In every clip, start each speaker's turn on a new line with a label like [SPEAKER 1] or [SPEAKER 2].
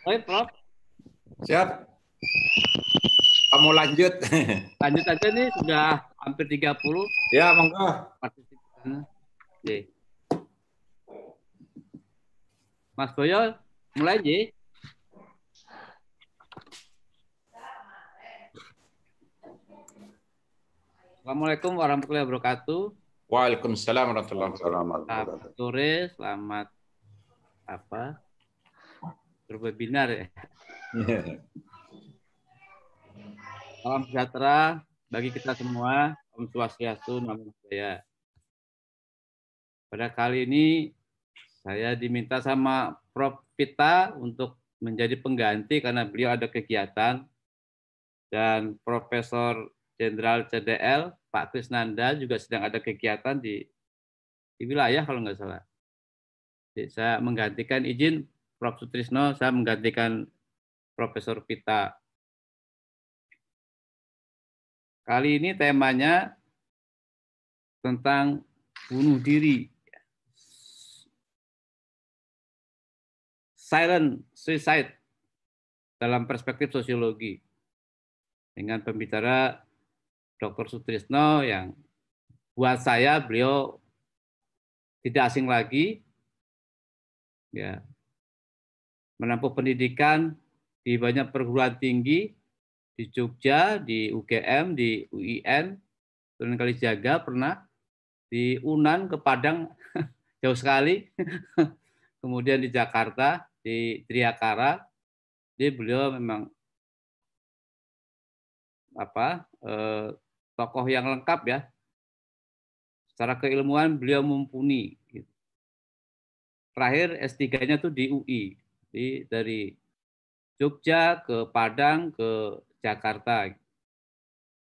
[SPEAKER 1] Oke, Prof. Siap. Kamu lanjut. Lanjut aja nih, sudah hampir 30. Ya, monggo. Mas Boyo, mulai aja. Assalamualaikum warahmatullahi wabarakatuh. Waalaikumsalam warahmatullahi wabarakatuh. Selamat sore, selamat apa? berwebinar ya. Salam sejahtera bagi kita semua. Om Swastiastu, Namo Buddhaya. Pada kali ini saya diminta sama Prof Pita untuk menjadi pengganti karena beliau ada kegiatan dan Profesor Jenderal CDL Pak Krisnanda juga sedang ada kegiatan di di wilayah kalau nggak salah. Jadi saya menggantikan izin Prof. Sutrisno, saya
[SPEAKER 2] menggantikan Profesor Pita. Kali ini temanya tentang bunuh diri. Silent suicide
[SPEAKER 1] dalam perspektif sosiologi dengan pembicara Dr. Sutrisno yang buat saya beliau tidak asing lagi ya menempuh pendidikan di banyak perguruan tinggi di Jogja, di UGM, di UIN, Sunan Kalijaga pernah di Unan ke Padang jauh sekali. Kemudian di Jakarta, di Triakara. dia beliau memang apa eh, tokoh yang lengkap ya. Secara keilmuan beliau mumpuni. Gitu. Terakhir S3-nya tuh di UI. Jadi dari Jogja ke Padang ke Jakarta.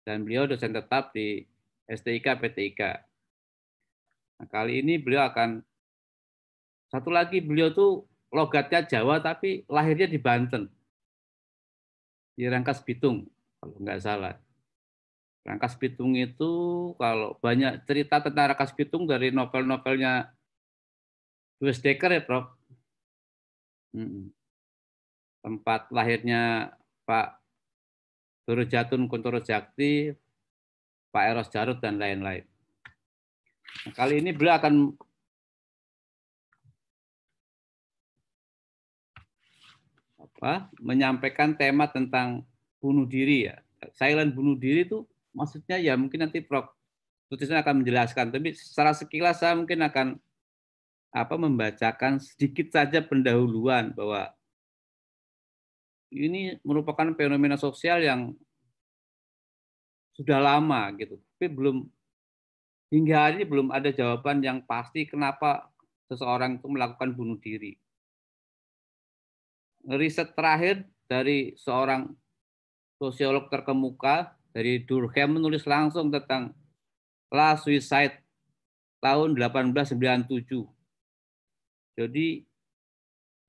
[SPEAKER 1] Dan beliau dosen tetap di STIK PTIK. Nah, kali ini beliau akan satu lagi beliau tuh logatnya Jawa tapi lahirnya di Banten. Di Rangkas Bitung kalau nggak salah. Rangkas Bitung itu kalau banyak cerita tentang Rangkas Bitung dari novel-novelnya Louis Dekker ya Prof. Tempat lahirnya Pak Jatun Kuntoro Jakti, Pak Eros Jarut, dan lain-lain. Nah, kali ini beliau akan apa, menyampaikan tema tentang bunuh diri ya. Silent bunuh diri itu maksudnya ya mungkin nanti Prof. Tutisnya akan menjelaskan, tapi secara sekilas saya mungkin akan apa membacakan sedikit saja pendahuluan bahwa ini merupakan fenomena sosial yang sudah lama gitu, tapi belum hingga hari ini belum ada jawaban yang pasti kenapa seseorang itu melakukan bunuh diri. Riset terakhir dari seorang sosiolog terkemuka dari Durkheim menulis langsung tentang La Suicide tahun 1897. Jadi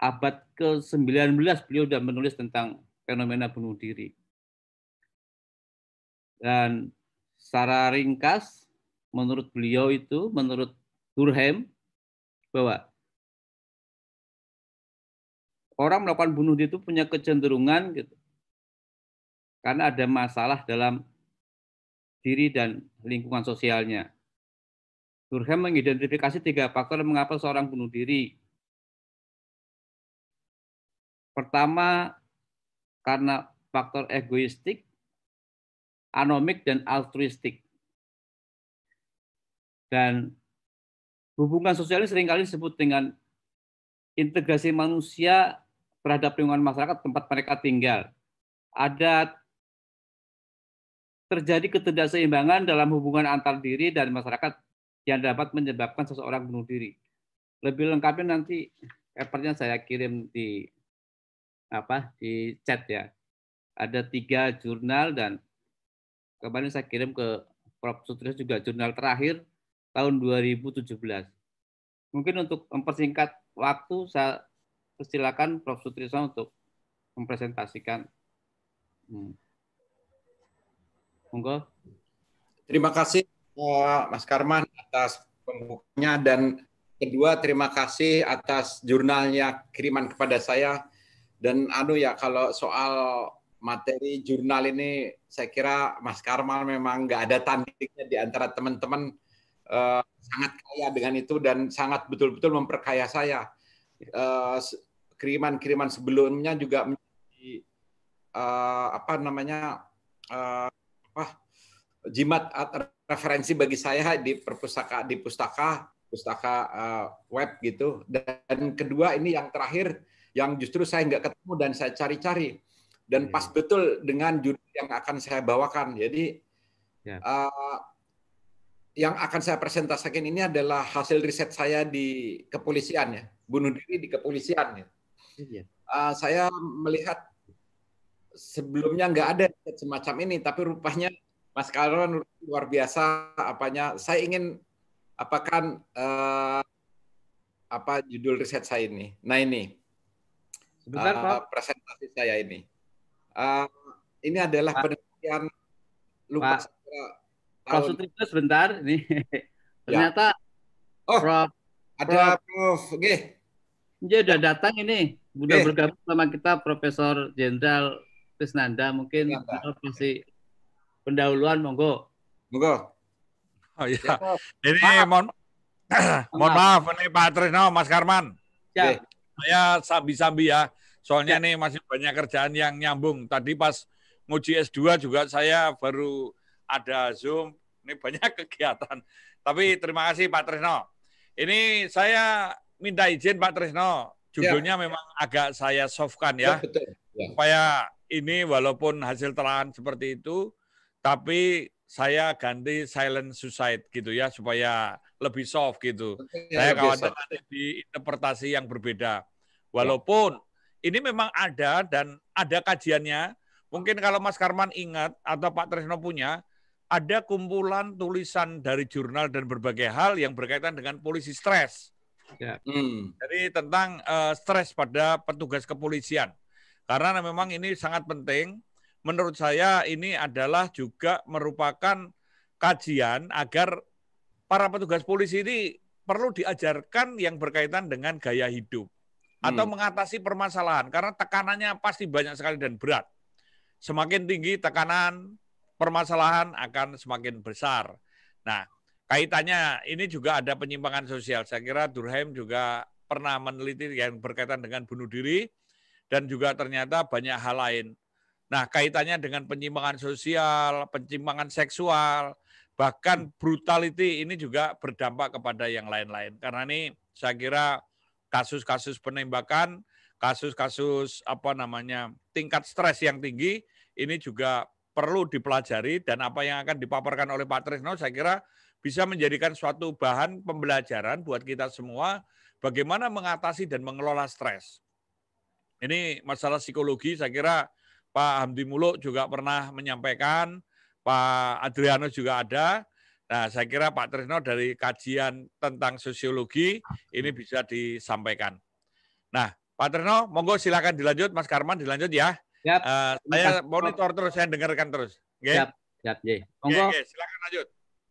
[SPEAKER 1] abad ke-19 beliau sudah menulis tentang fenomena bunuh diri. Dan secara ringkas menurut beliau itu, menurut Durham, bahwa orang melakukan bunuh diri itu punya kecenderungan gitu. Karena ada masalah dalam diri dan lingkungan sosialnya. Durkheim mengidentifikasi
[SPEAKER 2] tiga faktor mengapa seorang bunuh diri. Pertama, karena faktor egoistik, anomik,
[SPEAKER 1] dan altruistik. Dan hubungan sosial ini seringkali disebut dengan integrasi manusia terhadap lingkungan masyarakat tempat mereka tinggal. Ada terjadi ketidakseimbangan dalam hubungan antar diri dan masyarakat yang dapat menyebabkan seseorang bunuh diri. Lebih lengkapnya nanti effortnya saya kirim di apa di chat ya. Ada tiga jurnal dan kemarin saya kirim ke Prof. Sutris juga jurnal terakhir tahun 2017. Mungkin untuk mempersingkat waktu saya persilakan Prof. Sutrisno untuk mempresentasikan. Hmm.
[SPEAKER 2] Monggo.
[SPEAKER 3] Terima kasih eh, Mas Karman atas
[SPEAKER 2] pembukanya
[SPEAKER 3] dan kedua terima kasih atas jurnalnya kiriman kepada saya. Dan anu ya kalau soal materi jurnal ini saya kira Mas Karmal memang nggak ada tandingnya di antara teman-teman eh, sangat kaya dengan itu dan sangat betul-betul memperkaya saya. Eh, kiriman-kiriman sebelumnya juga menjadi eh, apa namanya eh, apa jimat referensi bagi saya di perpustakaan di pustaka pustaka uh, web gitu dan kedua ini yang terakhir yang justru saya nggak ketemu dan saya cari-cari dan iya. pas betul dengan judul yang akan saya bawakan. Jadi yeah. Ya. uh, yang akan saya presentasikan ini adalah hasil riset saya di kepolisian ya, bunuh diri di kepolisian ya. Yeah. Iya. Uh, saya melihat sebelumnya nggak ada riset semacam ini, tapi rupanya Mas Karon luar biasa apanya. Saya ingin apakan uh, apa judul riset saya ini. Nah ini Bentar, uh, eh, Pak. presentasi saya ini. Uh, ini adalah Pak. penelitian lupa
[SPEAKER 2] Sutrisno
[SPEAKER 1] sebentar ini ya. Ternyata ya. Oh, Prof, ada Prof. G. Dia sudah datang ini, sudah bergabung sama kita Profesor Jenderal Krisnanda. Mungkin ya, Profesi pendahuluan monggo. Monggo. Oh iya. Ya, ini maaf. mohon mohon
[SPEAKER 4] maaf ini Pak Trisno, Mas Karman. Ya. Saya sambi-sambi ya. Soalnya ya. nih masih banyak kerjaan yang nyambung. Tadi pas nguji S2 juga saya baru ada Zoom. Ini banyak kegiatan. Tapi terima kasih Pak Trisno. Ini saya minta izin Pak Trisno. Judulnya ya. memang agak saya softkan ya. ya betul. Ya. Supaya ini walaupun hasil telahan seperti itu, tapi saya ganti silent suicide gitu ya supaya lebih soft gitu. Ya, saya khawatir nanti diinterpretasi yang berbeda. Ya. Walaupun ini memang ada dan ada kajiannya. Mungkin kalau Mas Karman ingat atau Pak Tresno punya, ada kumpulan tulisan dari jurnal dan berbagai hal yang berkaitan dengan polisi stres.
[SPEAKER 2] Ya. Hmm.
[SPEAKER 4] Jadi tentang uh, stres pada petugas kepolisian. Karena memang ini sangat penting. Menurut saya ini adalah juga merupakan kajian agar para petugas polisi ini perlu diajarkan yang berkaitan dengan gaya hidup atau hmm. mengatasi permasalahan karena tekanannya pasti banyak sekali dan berat. Semakin tinggi tekanan, permasalahan akan semakin besar. Nah, kaitannya ini juga ada penyimpangan sosial. Saya kira Durheim juga pernah meneliti yang berkaitan dengan bunuh diri dan juga ternyata banyak hal lain. Nah, kaitannya dengan penyimpangan sosial, penyimpangan seksual, bahkan brutality ini juga berdampak kepada yang lain-lain. Karena ini saya kira kasus-kasus penembakan, kasus-kasus apa namanya tingkat stres yang tinggi ini juga perlu dipelajari dan apa yang akan dipaparkan oleh Pak Trisno saya kira bisa menjadikan suatu bahan pembelajaran buat kita semua bagaimana mengatasi dan mengelola stres. Ini masalah psikologi saya kira Pak Hamdi Muluk juga pernah menyampaikan, Pak Adriano juga ada. Nah, saya kira Pak Trisno dari kajian tentang sosiologi ini bisa disampaikan. Nah, Pak Trisno, monggo silakan dilanjut, Mas Karman dilanjut ya. Yap. Uh, eh, saya monitor terus, saya dengarkan terus. Okay? Yap,
[SPEAKER 1] yap, yep. Monggo. Okay, okay, silakan lanjut.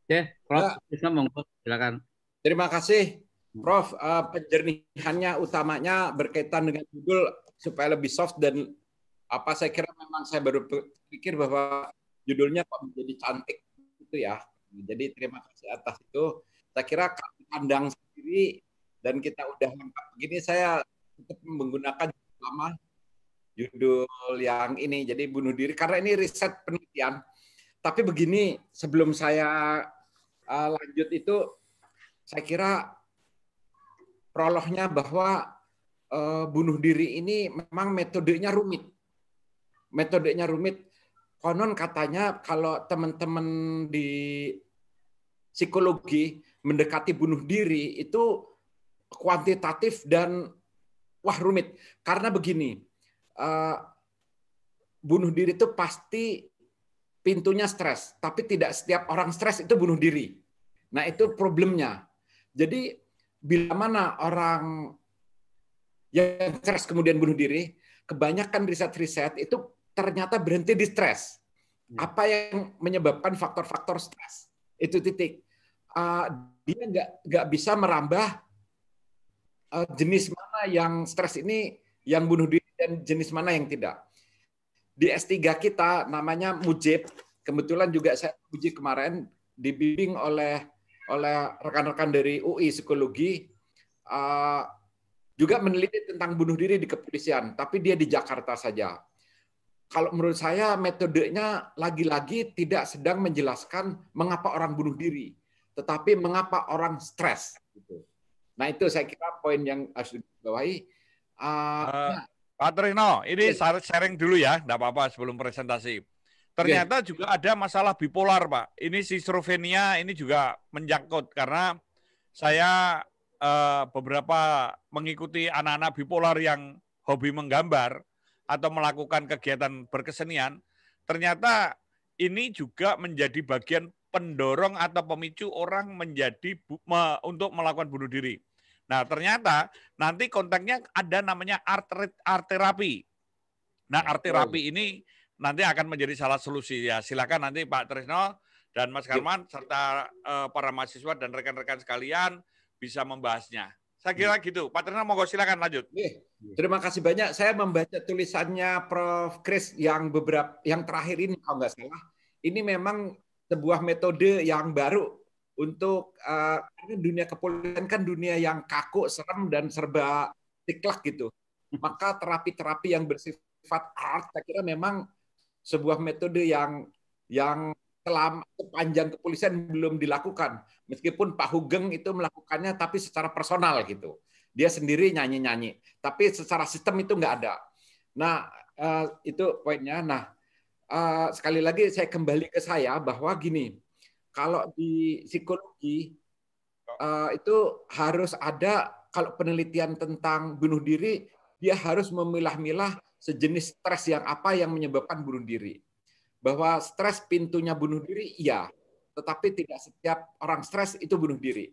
[SPEAKER 1] Oke, Prof. Ya. Trisno, monggo silakan. Terima kasih,
[SPEAKER 3] Prof. Uh, penjernihannya utamanya berkaitan dengan judul supaya lebih soft dan apa saya kira memang saya baru pikir bahwa judulnya kok menjadi cantik itu ya. Jadi terima kasih atas itu. Saya kira kandang sendiri dan kita udah lengkap begini saya tetap menggunakan lama judul yang ini jadi bunuh diri karena ini riset penelitian. Tapi begini sebelum saya uh, lanjut itu saya kira prolognya bahwa uh, bunuh diri ini memang metodenya rumit. Metodenya rumit konon katanya kalau teman-teman di psikologi mendekati bunuh diri itu kuantitatif dan wah rumit karena begini uh, bunuh diri itu pasti pintunya stres tapi tidak setiap orang stres itu bunuh diri nah itu problemnya jadi bila mana orang yang stres kemudian bunuh diri kebanyakan riset-riset itu ternyata berhenti di stres. Ya. Apa yang menyebabkan faktor-faktor stres? Itu titik. Uh, dia nggak nggak bisa merambah uh, jenis mana yang stres ini yang bunuh diri dan jenis mana yang tidak. Di S3 kita namanya Mujib, kebetulan juga saya uji kemarin dibimbing oleh oleh rekan-rekan dari UI psikologi uh, juga meneliti tentang bunuh diri di kepolisian, tapi dia di Jakarta saja kalau menurut saya metodenya lagi-lagi tidak sedang menjelaskan mengapa orang bunuh diri, tetapi mengapa orang stres. Gitu. Nah itu saya kira poin yang harus dibawahi. Uh, nah, Pak Trino, ini
[SPEAKER 4] eh. sharing dulu ya, tidak apa-apa sebelum presentasi. Ternyata iya. juga ada masalah bipolar, Pak. Ini si Slovenia ini juga menjangkut karena saya uh, beberapa mengikuti anak-anak bipolar yang hobi menggambar atau melakukan kegiatan berkesenian, ternyata ini juga menjadi bagian pendorong atau pemicu orang menjadi bu, me, untuk melakukan bunuh diri. Nah, ternyata nanti kontaknya ada namanya art, art terapi. Nah, art terapi ini nanti akan menjadi salah solusi ya. Silakan nanti Pak Trisno dan Mas Karman serta uh, para mahasiswa dan rekan-rekan sekalian bisa membahasnya
[SPEAKER 3] saya kira gitu. Pak Trino mau silakan lanjut. Terima kasih banyak. Saya membaca tulisannya Prof. Chris yang beberapa yang terakhir ini kalau nggak salah. Ini memang sebuah metode yang baru untuk uh, dunia kepolisian kan dunia yang kaku, serem dan serba tiklak gitu. Maka terapi-terapi yang bersifat art saya kira memang sebuah metode yang yang selama sepanjang kepolisian belum dilakukan. Meskipun Pak Hugeng itu melakukannya tapi secara personal gitu. Dia sendiri nyanyi-nyanyi. Tapi secara sistem itu nggak ada. Nah, eh, itu poinnya. Nah, eh, sekali lagi saya kembali ke saya bahwa gini, kalau di psikologi eh, itu harus ada kalau penelitian tentang bunuh diri dia harus memilah-milah sejenis stres yang apa yang menyebabkan bunuh diri bahwa stres pintunya bunuh diri, iya. Tetapi tidak setiap orang stres itu bunuh diri.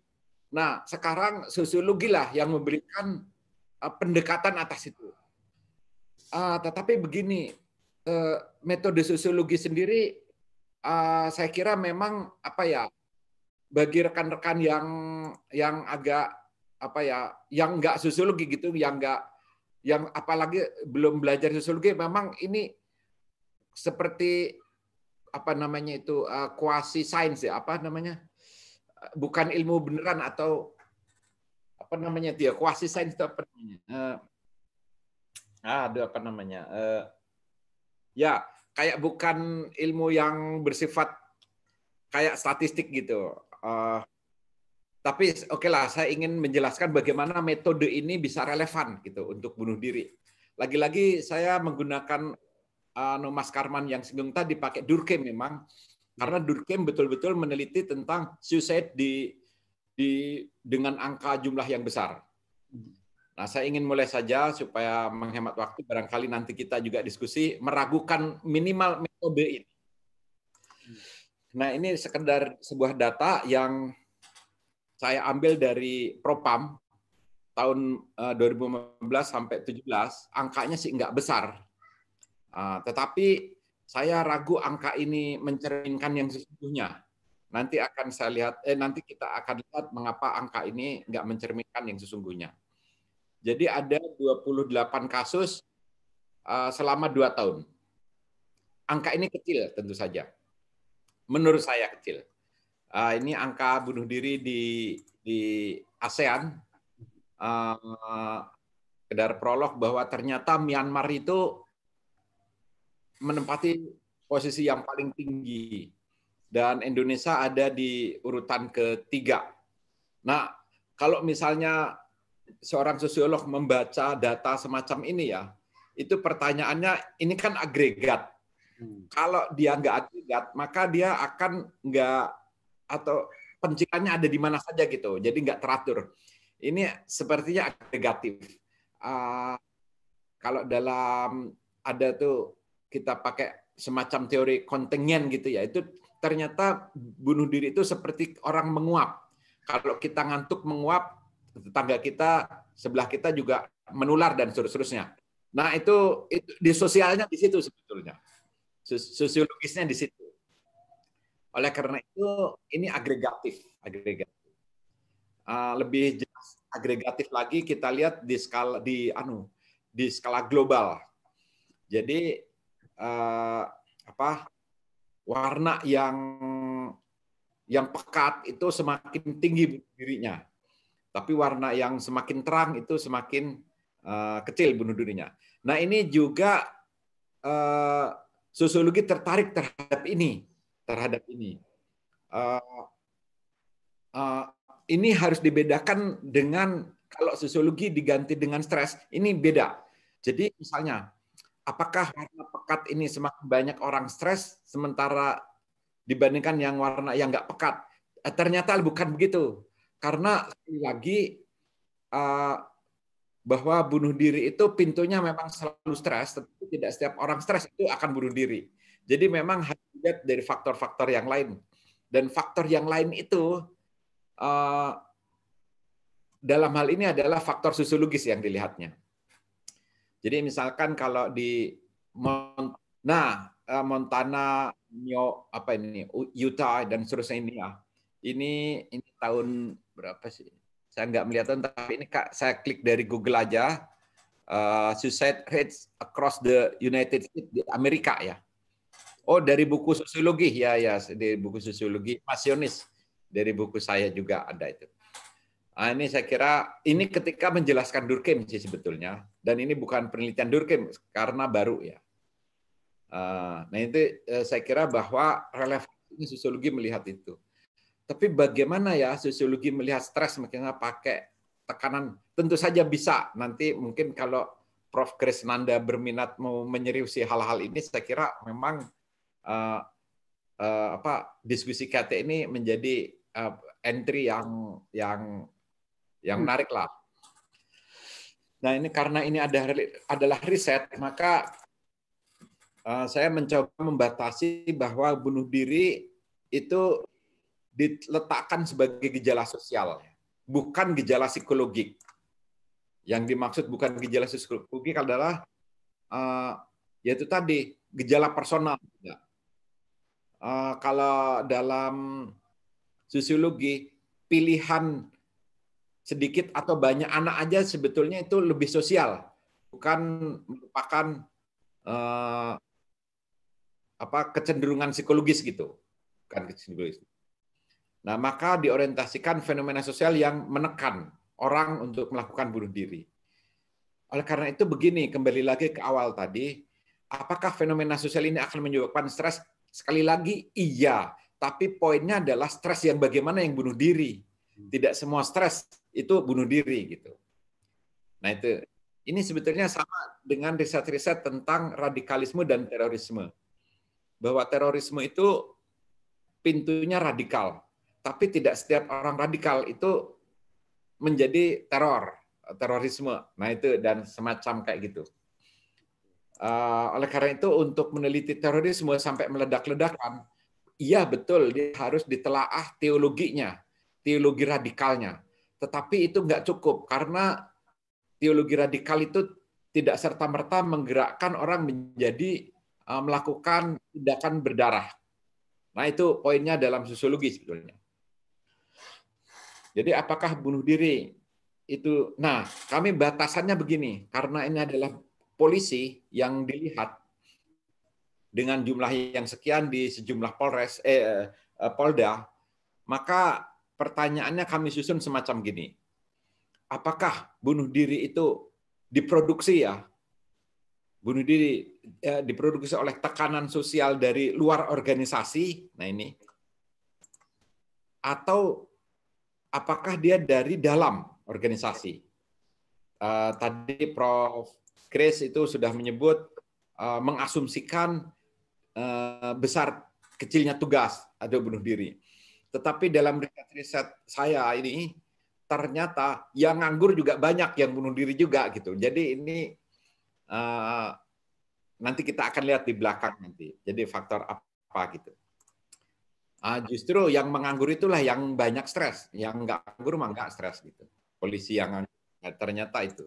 [SPEAKER 3] Nah, sekarang sosiologi lah yang memberikan eh, pendekatan atas itu. Ah, tetapi begini, eh, metode sosiologi sendiri ah, saya kira memang apa ya bagi rekan-rekan yang yang agak apa ya yang nggak sosiologi gitu, yang nggak yang apalagi belum belajar sosiologi memang ini seperti apa namanya itu uh, eh, kuasi sains ya apa namanya eh, bukan ilmu beneran atau apa namanya dia ya, kuasi sains itu apa namanya uh, eh, ah, ada apa namanya uh, ya kayak bukan ilmu yang bersifat kayak statistik gitu uh, tapi oke okay lah saya ingin menjelaskan bagaimana metode ini bisa relevan gitu untuk bunuh diri lagi-lagi saya menggunakan uh, Mas Karman yang singgung tadi pakai Durkheim memang karena Durkheim betul-betul meneliti tentang suicide di di dengan angka jumlah yang besar. Nah, saya ingin mulai saja supaya menghemat waktu barangkali nanti kita juga diskusi meragukan minimal metode ini. Nah, ini sekedar sebuah data yang saya ambil dari Propam tahun 2015 eh, sampai 17, angkanya sih enggak besar Ah, tetapi saya ragu angka ini mencerminkan yang sesungguhnya. Nanti akan saya lihat, eh, nanti kita akan lihat mengapa angka ini nggak mencerminkan yang sesungguhnya. Jadi ada 28 kasus ah, selama dua tahun. Angka ini kecil tentu saja. Menurut saya kecil. Ah, ini angka bunuh diri di di ASEAN. kedar prolog bahwa ternyata Myanmar itu menempati posisi yang paling tinggi dan Indonesia ada di urutan ketiga. Nah, kalau misalnya seorang sosiolog membaca data semacam ini ya, itu pertanyaannya ini kan agregat. Hmm. Kalau dia nggak agregat, maka dia akan nggak atau pencikannya ada di mana saja gitu. Jadi nggak teratur. Ini sepertinya agregatif. Uh, kalau dalam ada tuh kita pakai semacam teori kontingen gitu ya itu ternyata bunuh diri itu seperti orang menguap kalau kita ngantuk menguap tetangga kita sebelah kita juga menular dan seterusnya nah itu, itu di sosialnya di situ sebetulnya sosiologisnya di situ oleh karena itu ini agregatif agregatif ah, lebih jelas agregatif lagi kita lihat di skala di anu di skala global jadi uh, apa warna yang yang pekat itu semakin tinggi dirinya. Tapi warna yang semakin terang itu semakin uh, kecil bunuh dirinya. Nah ini juga uh, eh, sosiologi tertarik terhadap ini, terhadap ini. Uh, uh, ini harus dibedakan dengan kalau sosiologi diganti dengan stres, ini beda. Jadi misalnya apakah warna pekat ini semakin banyak orang stres sementara dibandingkan yang warna yang nggak pekat? Eh, ternyata bukan begitu. Karena sekali lagi uh, bahwa bunuh diri itu pintunya memang selalu stres, tapi tidak setiap orang stres itu akan bunuh diri. Jadi memang harus dilihat dari faktor-faktor yang lain. Dan faktor yang lain itu uh, dalam hal ini adalah faktor sosiologis yang dilihatnya. Jadi misalkan kalau di Montana, eh, Montana, New apa ini Utah dan seterusnya ini ya. Ini ini tahun berapa sih? Saya nggak melihat tapi ini kak, saya klik dari Google aja. Uh, suicide rates across the United States di Amerika ya. Oh dari buku sosiologi ya ya dari buku sosiologi pasionis dari buku saya juga ada itu. Nah, ini saya kira ini ketika menjelaskan Durkheim sih sebetulnya dan ini bukan penelitian Durkheim karena baru ya. Ah, nah itu eh, saya kira bahwa relevansi sosiologi melihat itu. Tapi bagaimana ya sosiologi melihat stres makanya pakai tekanan tentu saja bisa nanti mungkin kalau Prof. Krisnanda berminat mau menyeriusi hal-hal ini saya kira memang uh, uh, apa diskusi KT ini menjadi uh, entry yang yang yang hmm. menarik lah. Nah ini karena ini ada adalah riset maka uh, saya mencoba membatasi bahwa bunuh diri itu diletakkan sebagai gejala sosial, bukan gejala psikologik. Yang dimaksud bukan gejala psikologik adalah uh, yaitu tadi gejala personal. Uh, kalau dalam sosiologi pilihan sedikit atau banyak anak aja sebetulnya itu lebih sosial, bukan merupakan eh, apa kecenderungan psikologis gitu, bukan psikologis. Nah, maka diorientasikan fenomena sosial yang menekan orang untuk melakukan bunuh diri. Oleh karena itu begini, kembali lagi ke awal tadi, apakah fenomena sosial ini akan menyebabkan stres? Sekali lagi, iya. Tapi poinnya adalah stres yang bagaimana yang bunuh diri. Tidak semua stres itu bunuh diri gitu. Nah itu ini sebetulnya sama dengan riset-riset tentang radikalisme dan terorisme. Bahwa terorisme itu pintunya radikal, tapi tidak setiap orang radikal itu menjadi teror, terorisme. Nah itu dan semacam kayak gitu. Ah, oleh karena itu untuk meneliti terorisme sampai meledak-ledakan, iya betul dia harus ditelaah teologinya, teologi radikalnya. Tetapi itu nggak cukup karena teologi radikal itu tidak serta-merta menggerakkan orang menjadi e, melakukan tindakan berdarah. Nah, itu poinnya dalam sosiologi sebetulnya. Jadi apakah bunuh diri itu nah, kami batasannya begini karena ini adalah polisi yang dilihat dengan jumlah yang sekian di sejumlah polres eh, e, polda, maka pertanyaannya kami susun semacam gini. Apakah bunuh diri itu diproduksi ya? Bunuh diri ya, diproduksi oleh tekanan sosial dari luar organisasi. Nah ini. Atau apakah dia dari dalam organisasi? Uh, tadi Prof. Chris itu sudah menyebut uh, mengasumsikan uh, besar kecilnya tugas atau bunuh diri tetapi dalam riset-riset saya ini ternyata yang nganggur juga banyak, yang bunuh diri juga gitu. Jadi ini uh, nanti kita akan lihat di belakang nanti. Jadi faktor apa gitu. Uh, justru yang menganggur itulah yang banyak stres, yang nggak nganggur mah nggak stres gitu. Polisi yang nganggur ya ternyata itu.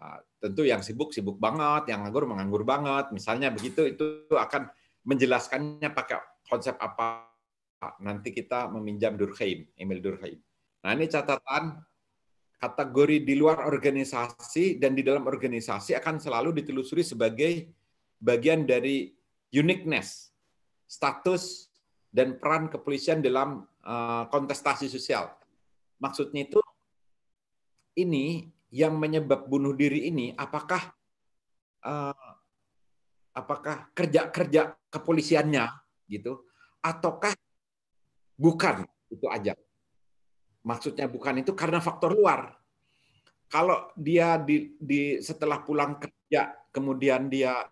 [SPEAKER 3] Uh, tentu yang sibuk sibuk banget, yang nganggur menganggur banget, misalnya begitu itu akan menjelaskannya pakai konsep apa nanti kita meminjam Durkheim, Emil Durkheim. Nah ini catatan kategori di luar organisasi dan di dalam organisasi akan selalu ditelusuri sebagai bagian dari uniqueness, status dan peran kepolisian dalam eh, kontestasi sosial. Maksudnya itu ini yang menyebab bunuh diri ini apakah eh, apakah kerja-kerja kepolisiannya gitu ataukah Bukan itu aja. Maksudnya bukan itu karena faktor luar. Kalau dia di, di setelah pulang kerja kemudian dia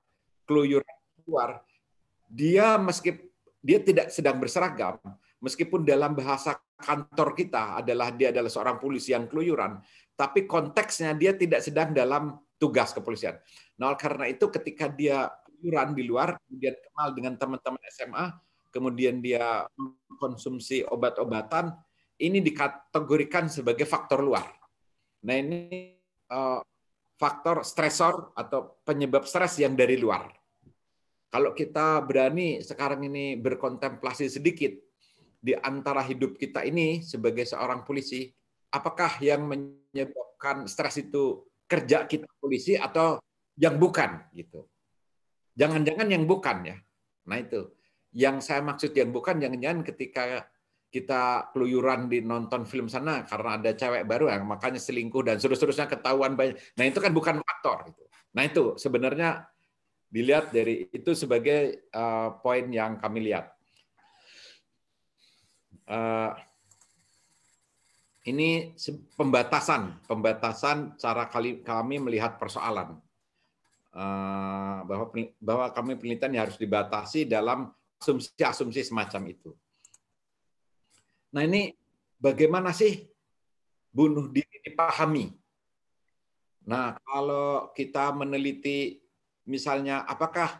[SPEAKER 3] keluyuran keluar, dia meskipun dia tidak sedang berseragam, meskipun dalam bahasa kantor kita adalah dia adalah seorang polisi yang keluyuran, tapi konteksnya dia tidak sedang dalam tugas kepolisian. Nah, karena itu ketika dia keluyuran di luar, kemudian kenal dengan teman-teman SMA, kemudian dia konsumsi obat-obatan, ini dikategorikan sebagai faktor luar. Nah ini eh, faktor stresor atau penyebab stres yang dari luar. Kalau kita berani sekarang ini berkontemplasi sedikit di antara hidup kita ini sebagai seorang polisi, apakah yang menyebabkan stres itu kerja kita polisi atau yang bukan gitu. Jangan-jangan yang bukan ya. Nah itu. Yang saya maksud yang bukan jangan-jangan ketika kita keluyuran di nonton film sana karena ada cewek baru yang makanya selingkuh dan seterusnya ketahuan banyak. Nah itu kan bukan faktor. Nah itu sebenarnya dilihat dari itu sebagai uh, poin yang kami lihat. Uh, ini pembatasan, pembatasan cara kali, kami melihat persoalan eh, bahwa bahwa kami penelitian harus dibatasi dalam asumsi-asumsi semacam itu. Nah ini bagaimana sih bunuh diri dipahami? Nah kalau kita meneliti misalnya apakah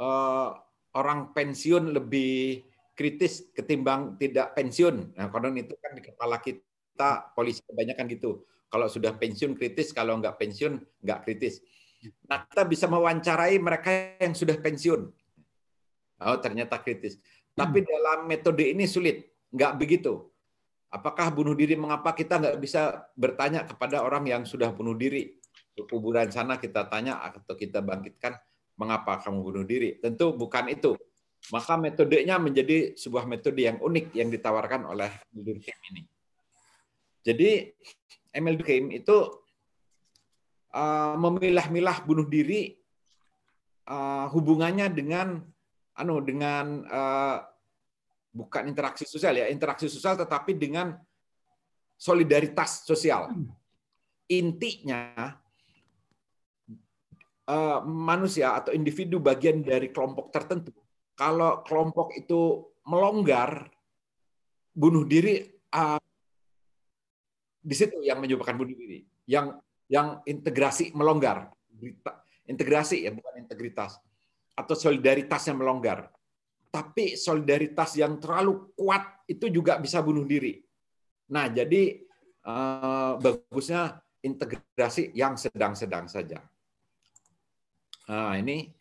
[SPEAKER 3] eh, orang pensiun lebih kritis ketimbang tidak pensiun? Nah konon itu kan di kepala kita polisi kebanyakan gitu. Kalau sudah pensiun kritis, kalau nggak pensiun nggak kritis. Nah kita bisa mewawancarai mereka yang sudah pensiun Oh, ternyata kritis. Hmm. Tapi hmm. dalam metode ini sulit, nggak begitu. Apakah bunuh diri? Mengapa kita nggak bisa bertanya kepada orang yang sudah bunuh diri? Ke kuburan sana kita tanya atau kita bangkitkan, mengapa kamu bunuh diri? Tentu bukan itu. Maka metodenya menjadi sebuah metode yang unik yang ditawarkan oleh Emil Durkheim ini. Jadi Emil Durkheim itu ah, memilah-milah bunuh diri ah, hubungannya dengan anu dengan uh, bukan interaksi sosial ya, interaksi sosial tetapi dengan solidaritas sosial. Intinya uh, manusia atau individu bagian dari kelompok tertentu. Kalau kelompok itu melonggar bunuh diri uh, di situ yang menyebabkan bunuh diri, yang yang integrasi melonggar, integrasi ya bukan integritas atau solidaritas yang melonggar. Tapi solidaritas yang terlalu kuat itu juga bisa bunuh diri. Nah, jadi eh, bagusnya integrasi yang sedang-sedang saja. Nah, ini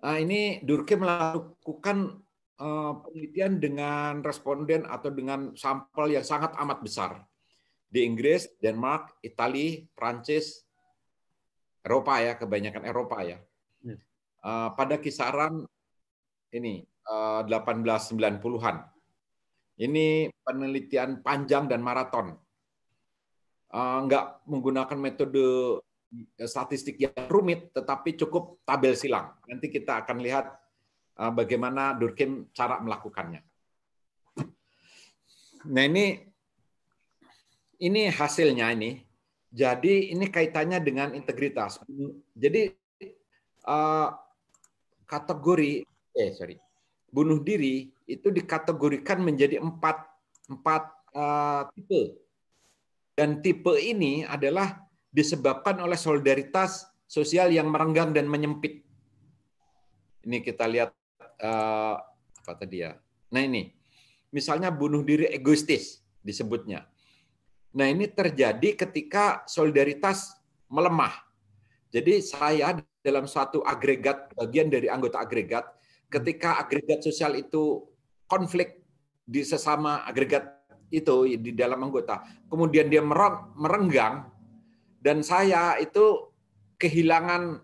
[SPEAKER 3] nah ini Durkheim melakukan eh, penelitian dengan responden atau dengan sampel yang sangat amat besar di Inggris, Denmark, Italia, Prancis, Eropa ya, kebanyakan Eropa ya. Eh, pada kisaran ini uh, eh, 1890-an. Ini penelitian panjang dan maraton. Uh, menggunakan metode statistik yang rumit, tetapi cukup tabel silang. Nanti kita akan lihat bagaimana Durkheim cara melakukannya. Nah ini ini hasilnya ini. Jadi ini kaitannya dengan integritas. Jadi kategori eh sorry bunuh diri itu dikategorikan menjadi empat empat uh, tipe dan tipe ini adalah disebabkan oleh solidaritas sosial yang merenggang dan menyempit. Ini kita lihat uh, apa tadi ya. Nah ini misalnya bunuh diri egoistis disebutnya. Nah ini terjadi ketika solidaritas melemah jadi saya dalam suatu agregat, bagian dari anggota agregat, hmm. ketika agregat sosial itu konflik di sesama agregat itu di dalam anggota, kemudian dia merenggang, dan saya itu kehilangan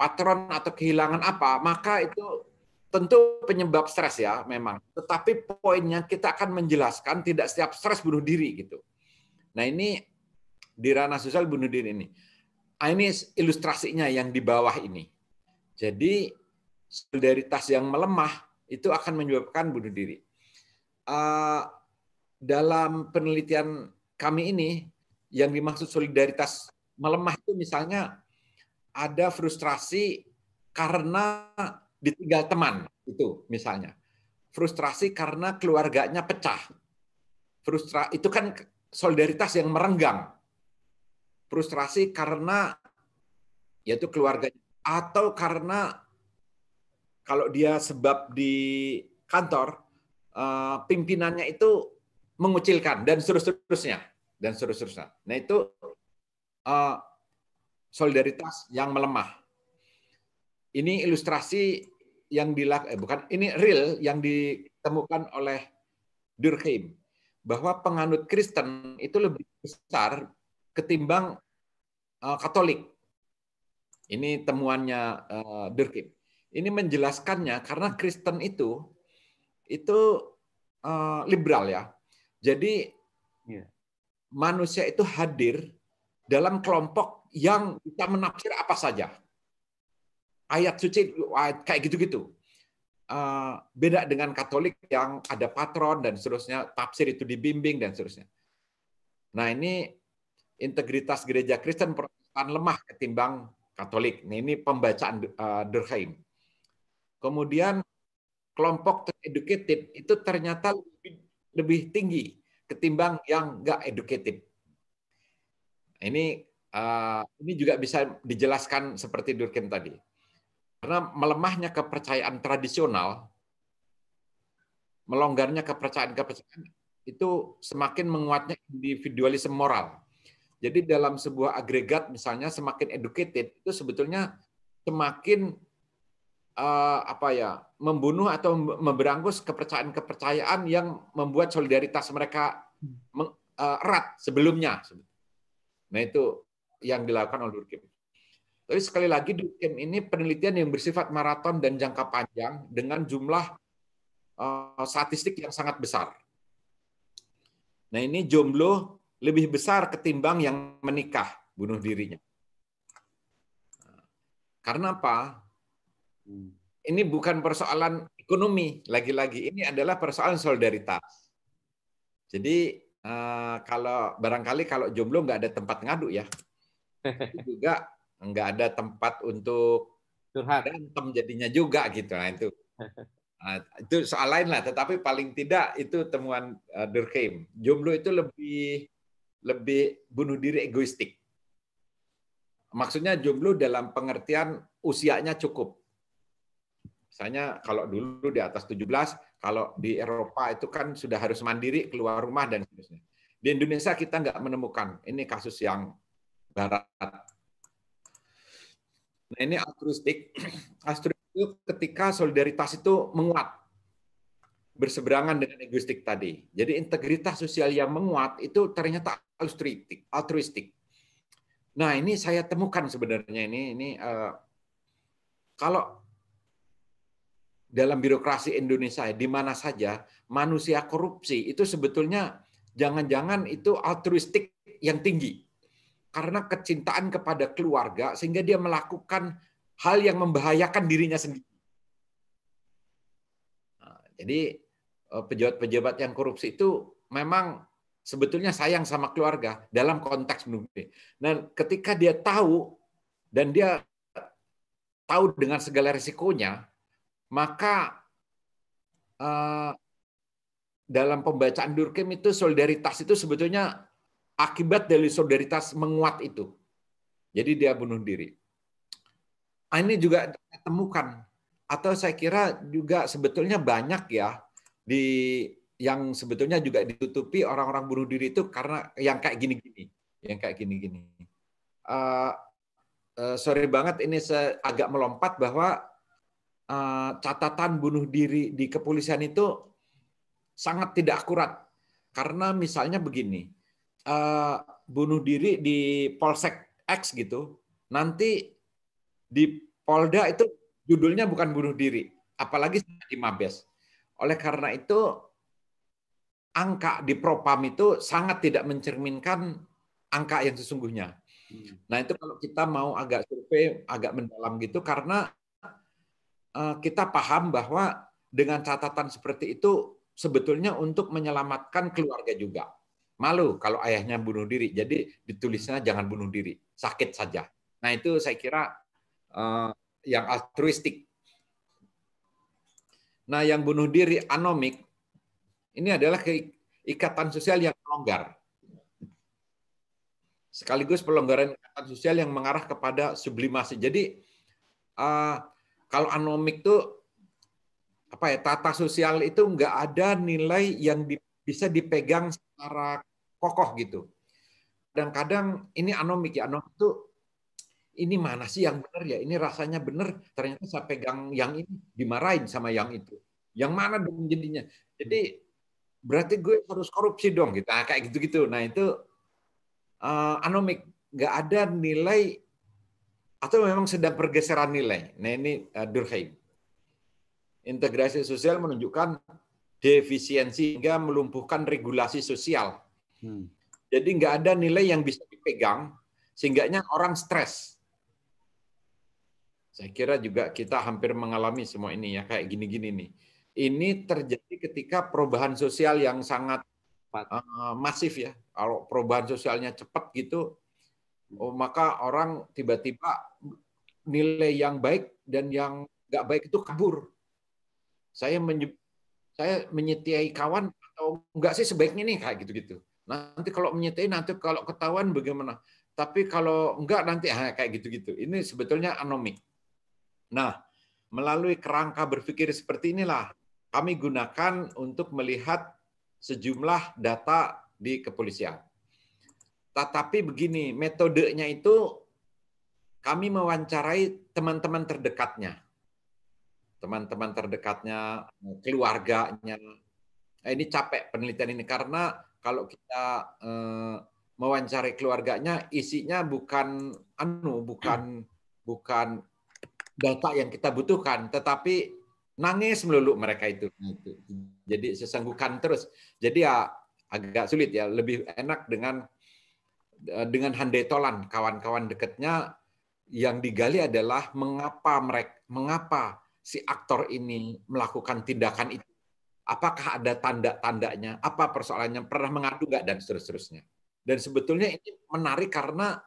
[SPEAKER 3] patron atau kehilangan apa, maka itu tentu penyebab stres ya memang. Tetapi poinnya kita akan menjelaskan tidak setiap stres bunuh diri gitu. Nah ini di ranah sosial bunuh diri ini. Ah, ini ilustrasinya yang di bawah ini. Jadi solidaritas yang melemah itu akan menyebabkan bunuh diri. Ah, dalam penelitian kami ini, yang dimaksud solidaritas melemah itu misalnya ada frustrasi karena ditinggal teman itu misalnya. Frustrasi karena keluarganya pecah. Frustra itu kan solidaritas yang merenggang frustrasi karena yaitu keluarganya atau karena kalau dia sebab di kantor eh, pimpinannya itu mengucilkan dan seterusnya dan seterusnya. Nah itu eh, solidaritas yang melemah. Ini ilustrasi yang dilakukan eh, bukan ini real yang ditemukan oleh Durkheim bahwa penganut Kristen itu lebih besar ketimbang uh, Katolik. Ini temuannya uh, eh, Durkheim. Ini menjelaskannya karena Kristen itu itu uh, liberal ya. Jadi yeah. manusia itu hadir dalam kelompok yang bisa menafsir apa saja. Ayat suci ayat kayak gitu-gitu. Uh, beda dengan Katolik yang ada patron dan seterusnya, tafsir itu dibimbing dan seterusnya. Nah ini integritas gereja Kristen Protestan lemah ketimbang Katolik. Nah, ini pembacaan eh, Durkheim. Kemudian kelompok teredukatif itu ternyata lebih, lebih tinggi ketimbang yang nggak edukatif. Nah, ini uh, ini juga bisa dijelaskan seperti Durkheim tadi. Karena melemahnya kepercayaan tradisional, melonggarnya kepercayaan-kepercayaan itu semakin menguatnya individualisme moral jadi dalam sebuah agregat misalnya semakin educated itu sebetulnya semakin uh, apa ya membunuh atau memberangus kepercayaan-kepercayaan yang membuat solidaritas mereka hmm. eh, erat sebelumnya. Nah itu yang dilakukan oleh Durkheim. Tapi sekali lagi Durkheim ini penelitian yang bersifat maraton dan jangka panjang dengan jumlah uh, statistik yang sangat besar. Nah ini jomblo lebih besar ketimbang yang menikah bunuh dirinya. Karena apa? Ini bukan persoalan ekonomi lagi-lagi. Ini adalah persoalan solidaritas. Jadi eh, kalau barangkali kalau jomblo nggak ada tempat ngadu ya, itu juga nggak ada tempat untuk berantem jadinya juga gitu nah itu nah, itu soal lain lah tetapi paling tidak itu temuan eh, Durkheim jomblo itu lebih lebih bunuh diri egoistik. Maksudnya jomblo dalam pengertian usianya cukup. Misalnya kalau dulu di atas 17, kalau di Eropa itu kan sudah harus mandiri keluar rumah dan seterusnya. Di Indonesia kita nggak menemukan. Ini kasus yang barat. Nah ini altruistik. Altruistik ketika solidaritas itu menguat berseberangan dengan egoistik tadi. Jadi integritas sosial yang menguat itu ternyata altruistik, altruistik. Nah, ini saya temukan sebenarnya ini ini uh, kalau dalam birokrasi Indonesia di mana saja manusia korupsi itu sebetulnya jangan-jangan itu altruistik yang tinggi. Karena kecintaan kepada keluarga sehingga dia melakukan hal yang membahayakan dirinya sendiri. Nah, jadi Eh, pejabat-pejabat yang korupsi itu memang sebetulnya sayang sama keluarga dalam konteks menunggu. Nah, ketika dia tahu dan dia tahu dengan segala risikonya, maka uh, dalam pembacaan Durkheim itu solidaritas itu sebetulnya akibat dari solidaritas menguat itu. Jadi dia bunuh diri. Ah, ini juga ditemukan atau saya kira juga sebetulnya banyak ya di yang sebetulnya juga ditutupi orang-orang bunuh diri itu karena yang kayak gini-gini, yang kayak gini-gini. Uh, uh, sorry banget ini agak melompat bahwa uh, catatan bunuh diri di kepolisian itu sangat tidak akurat karena misalnya begini uh, bunuh diri di polsek X gitu nanti di Polda itu judulnya bukan bunuh diri apalagi di Mabes oleh karena itu, angka di propam itu sangat tidak mencerminkan angka yang sesungguhnya. Hmm. Nah itu kalau kita mau agak survei, agak mendalam gitu, karena eh, kita paham bahwa dengan catatan seperti itu sebetulnya untuk menyelamatkan keluarga juga. Malu kalau ayahnya bunuh diri, jadi ditulisnya jangan bunuh diri, sakit saja. Nah itu saya kira eh, yang altruistik Nah, yang bunuh diri anomik ini adalah ikatan sosial yang longgar. Sekaligus pelonggaran ikatan sosial yang mengarah kepada sublimasi. Jadi eh, kalau anomik itu apa ya tata sosial itu nggak ada nilai yang bisa dipegang secara kokoh gitu. Kadang-kadang ini anomik ya anomik itu ini hmm. mana sih yang benar ya? Ini rasanya benar, ternyata saya pegang yang ini dimarahin sama yang itu. Yang mana dong jadinya? Jadi hmm. berarti gue harus korupsi dong gitu. Nah, kayak gitu-gitu. Nah, itu uh, anomik, nggak ada nilai atau memang sedang pergeseran nilai. Nah, ini uh, Durkheim. Integrasi sosial menunjukkan defisiensi hingga melumpuhkan regulasi sosial. Hmm. Jadi nggak ada nilai yang bisa dipegang, sehingga orang stres saya kira juga kita hampir mengalami semua ini ya kayak gini-gini nih. Ini terjadi ketika perubahan sosial yang sangat uh, masif ya. Kalau perubahan sosialnya cepat gitu, oh, maka orang tiba-tiba nilai yang baik dan yang nggak baik itu kabur. Saya menye saya menyetiai kawan atau enggak sih sebaiknya nih kayak gitu-gitu. Nanti kalau menyetiai nanti kalau ketahuan bagaimana? Tapi kalau enggak nanti ah, kayak gitu-gitu. Ini sebetulnya anomik. Nah, melalui kerangka berpikir seperti inilah kami gunakan untuk melihat sejumlah data di kepolisian. Tetapi begini, metodenya itu kami mewawancarai teman-teman terdekatnya. Teman-teman terdekatnya, keluarganya. Nah, ini capek penelitian ini karena kalau kita eh, mewawancarai keluarganya isinya bukan anu bukan bukan data yang kita butuhkan, tetapi nangis melulu mereka itu. Jadi sesenggukan terus. Jadi ya agak sulit ya, lebih enak dengan eh, dengan handetolan kawan-kawan dekatnya yang digali adalah mengapa mereka mengapa si aktor ini melakukan tindakan itu apakah ada tanda-tandanya apa persoalannya pernah mengadu nggak dan seterusnya dan sebetulnya ini menarik karena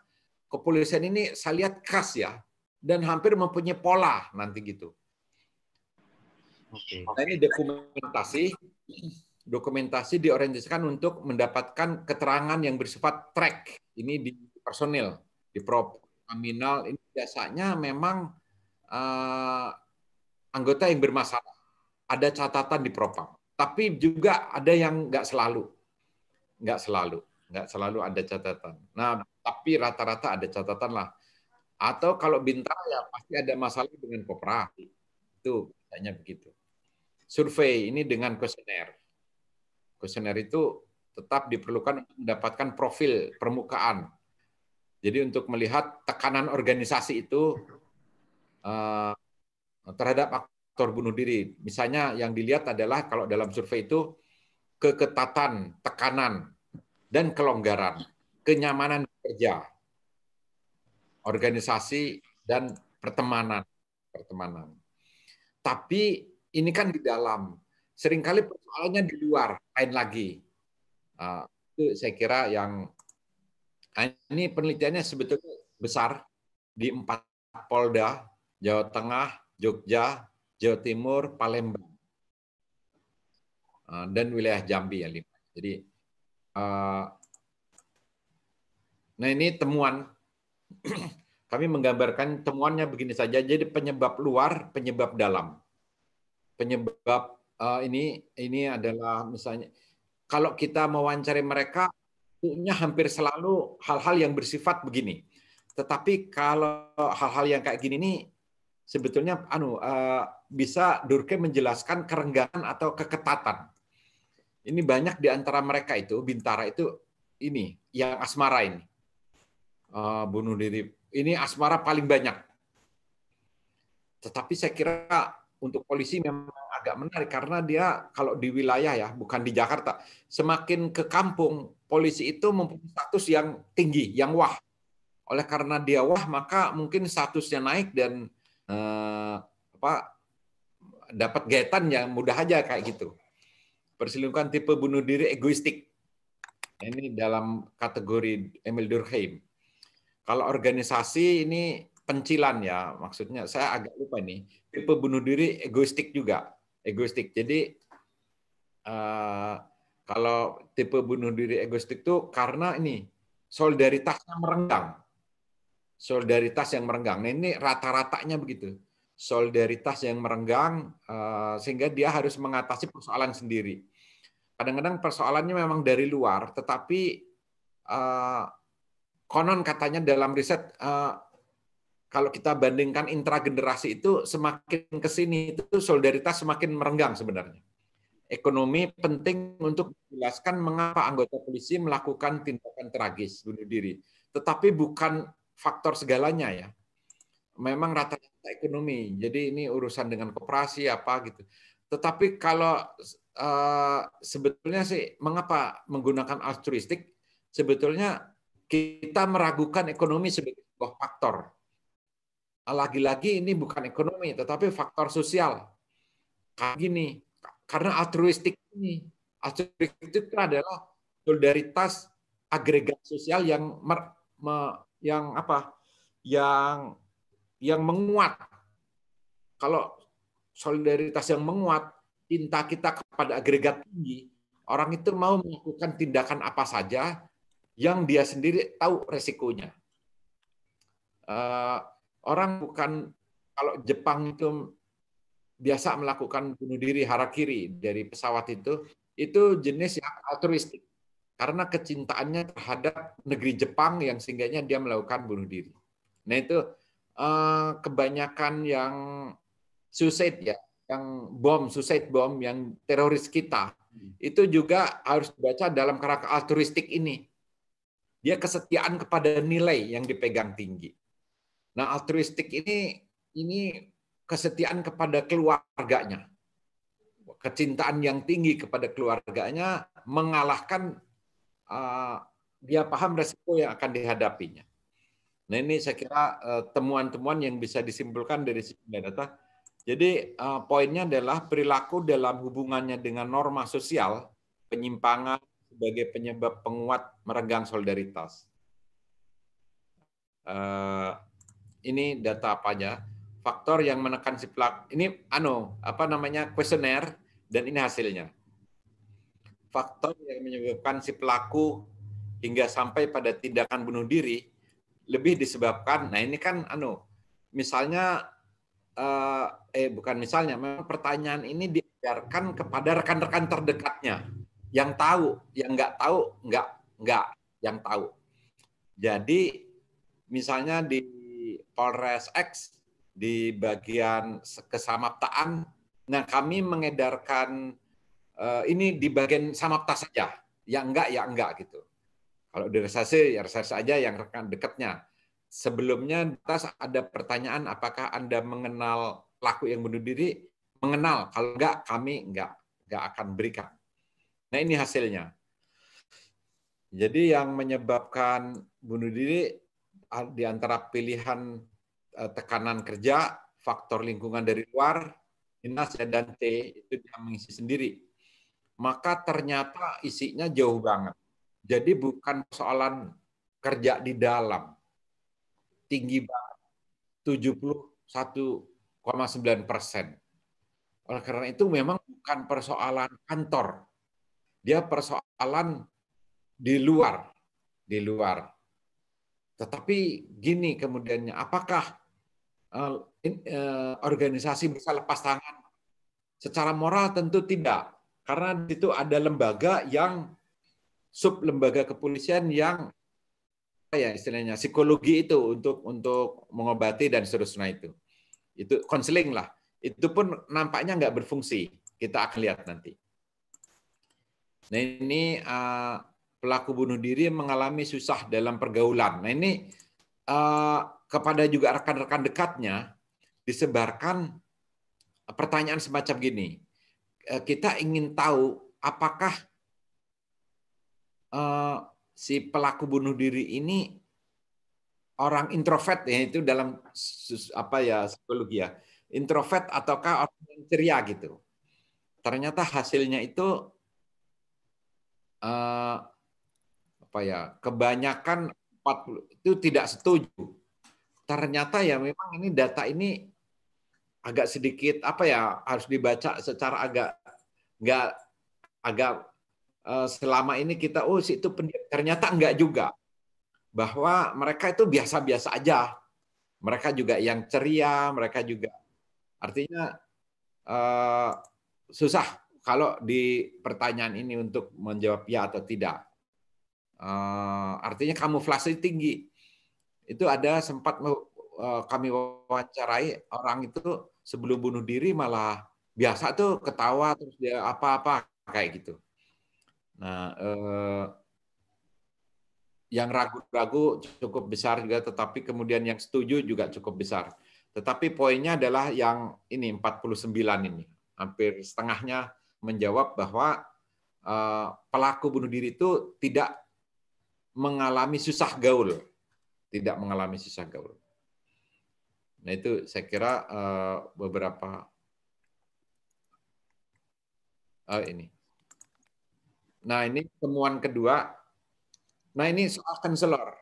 [SPEAKER 3] kepolisian ini saya lihat khas ya dan hampir mempunyai pola nanti gitu. Oke. Okay. Nah ini dokumentasi, dokumentasi diorientasikan untuk mendapatkan keterangan yang bersifat track. Ini di personil, di prop nominal ini biasanya memang uh, anggota yang bermasalah. Ada catatan di propam, tapi juga ada yang nggak selalu, nggak selalu, nggak selalu ada catatan. Nah, tapi rata-rata ada catatan lah atau kalau Bintara ya pasti ada masalah dengan koperasi. Itu katanya begitu. Survei ini dengan kuesioner. Kuesioner itu tetap diperlukan untuk mendapatkan profil permukaan. Jadi untuk melihat tekanan organisasi itu uh, terhadap aktor bunuh diri. Misalnya yang dilihat adalah kalau dalam survei itu keketatan, tekanan, dan kelonggaran, kenyamanan kerja organisasi dan pertemanan, pertemanan. Tapi ini kan di dalam. Seringkali persoalannya di luar, lain lagi. Ah, itu saya kira yang nah, ini penelitiannya sebetulnya besar di empat Polda, Jawa Tengah, Jogja, Jawa Timur, Palembang, ah, dan wilayah Jambi ya lima. Jadi ah, Nah ini temuan kami menggambarkan temuannya begini saja. Jadi penyebab luar, penyebab dalam. Penyebab uh, ini ini adalah misalnya kalau kita mewawancarai mereka, punya hampir selalu hal-hal yang bersifat begini. Tetapi kalau hal-hal yang kayak gini nih sebetulnya anu uh, bisa Durkheim menjelaskan kerenggangan atau keketatan. Ini banyak di antara mereka itu bintara itu ini yang asmara ini Eh, bunuh diri. Ini asmara paling banyak. Tetapi saya kira untuk polisi memang agak menarik karena dia kalau di wilayah ya, bukan di Jakarta, semakin ke kampung polisi itu mempunyai status yang tinggi, yang wah. Oleh karena dia wah, maka mungkin statusnya naik dan eh, apa dapat getan yang mudah aja kayak gitu. Perselingkuhan tipe bunuh diri egoistik. Ini dalam kategori Emil Durkheim. Kalau organisasi ini pencilan ya, maksudnya saya agak lupa nih. Tipe bunuh diri egoistik juga, egoistik. Jadi uh, kalau tipe bunuh diri egoistik tuh karena ini solidaritasnya merenggang, solidaritas yang merenggang. Nah ini rata-ratanya begitu, solidaritas yang merenggang uh, sehingga dia harus mengatasi persoalan sendiri. Kadang-kadang persoalannya memang dari luar, tetapi uh, konon katanya dalam riset eh, kalau kita bandingkan intragenerasi itu semakin ke sini itu solidaritas semakin merenggang sebenarnya. Ekonomi penting untuk menjelaskan mengapa anggota polisi melakukan tindakan tragis bunuh diri, tetapi bukan faktor segalanya ya. Memang rata-rata ekonomi. Jadi ini urusan dengan koperasi apa gitu. Tetapi kalau uh, sebetulnya sih mengapa menggunakan altruistik sebetulnya kita meragukan ekonomi sebagai sebuah faktor. Lagi-lagi ini bukan ekonomi, tetapi faktor sosial. Kayak gini, karena altruistik ini, altruistik itu adalah solidaritas agregat sosial yang mer, me, yang apa yang yang menguat kalau solidaritas yang menguat cinta kita kepada agregat tinggi orang itu mau melakukan tindakan apa saja yang dia sendiri tahu resikonya. Eh, orang bukan kalau Jepang itu biasa melakukan bunuh diri harakiri dari pesawat itu itu jenis yang altruistik karena kecintaannya terhadap negeri Jepang yang sehingganya dia melakukan bunuh diri. Nah itu eh, kebanyakan yang suicide ya, yang bom, suicide bom, yang teroris kita hmm. itu juga harus dibaca dalam karakter altruistik ini. Dia kesetiaan kepada nilai yang dipegang tinggi. Nah, altruistik ini ini kesetiaan kepada keluarganya. Kecintaan yang tinggi kepada keluarganya mengalahkan uh, dia paham resiko yang akan dihadapinya. Nah, ini saya kira uh, temuan-temuan uh, yang bisa disimpulkan dari sejumlah data. Jadi uh, poinnya adalah perilaku dalam hubungannya dengan norma sosial, penyimpangan, sebagai penyebab penguat meregang solidaritas. Uh, ini data apa aja? Faktor yang menekan si pelaku. Ini ano apa namanya kuesioner dan ini hasilnya. Faktor yang menyebabkan si pelaku hingga sampai pada tindakan bunuh diri lebih disebabkan. Nah ini kan anu misalnya uh, eh bukan misalnya memang pertanyaan ini diajarkan kepada rekan-rekan terdekatnya yang tahu, yang nggak tahu nggak nggak yang tahu. Jadi misalnya di Polres X di bagian kesamaptaan, nah kami mengedarkan uh, ini di bagian samapta saja, ya enggak ya enggak gitu. Kalau di resesi ya resesi saja yang rekan dekatnya. Sebelumnya tas ada pertanyaan apakah Anda mengenal pelaku yang bunuh diri? Mengenal. Kalau enggak kami enggak enggak akan berikan. Nah ini hasilnya. Jadi yang menyebabkan bunuh diri di antara pilihan e, tekanan kerja, faktor lingkungan dari luar, Inas dan T itu dia mengisi sendiri. Maka ternyata isinya jauh banget. Jadi bukan persoalan kerja di dalam. Tinggi banget. 71,9 persen. Oleh karena itu memang bukan persoalan kantor dia persoalan di luar, di luar. Tetapi gini kemudiannya, apakah uh, in, uh, organisasi bisa lepas tangan? Secara moral tentu tidak, karena itu ada lembaga yang sub lembaga kepolisian yang apa ya istilahnya psikologi itu untuk untuk mengobati dan seterusnya itu. Itu konseling lah. Itu pun nampaknya nggak berfungsi. Kita akan lihat nanti. Nah ini uh, pelaku bunuh diri mengalami susah dalam pergaulan. Nah ini uh, kepada juga rekan-rekan dekatnya disebarkan pertanyaan semacam gini. Uh, kita ingin tahu apakah uh, si pelaku bunuh diri ini orang introvert ya itu dalam apa ya psikologi ya introvert ataukah orang yang ceria gitu. Ternyata hasilnya itu uh, apa ya kebanyakan 40 itu tidak setuju. Ternyata ya memang ini data ini agak sedikit apa ya harus dibaca secara agak nggak agak eh, selama ini kita oh si itu pendiam. ternyata enggak juga bahwa mereka itu biasa-biasa aja mereka juga yang ceria mereka juga artinya uh, susah kalau di pertanyaan ini untuk menjawab ya atau tidak, eh, artinya kamuflase tinggi. Itu ada sempat eh, kami wawancarai orang itu sebelum bunuh diri malah biasa tuh ketawa terus dia apa-apa kayak gitu. Nah, eh, yang ragu-ragu cukup besar juga, tetapi kemudian yang setuju juga cukup besar. Tetapi poinnya adalah yang ini 49 ini, hampir setengahnya menjawab bahwa eh, pelaku bunuh diri itu tidak mengalami susah gaul, tidak mengalami susah gaul. Nah itu saya kira eh, beberapa oh, ini. Nah ini temuan kedua. Nah ini soal konselor.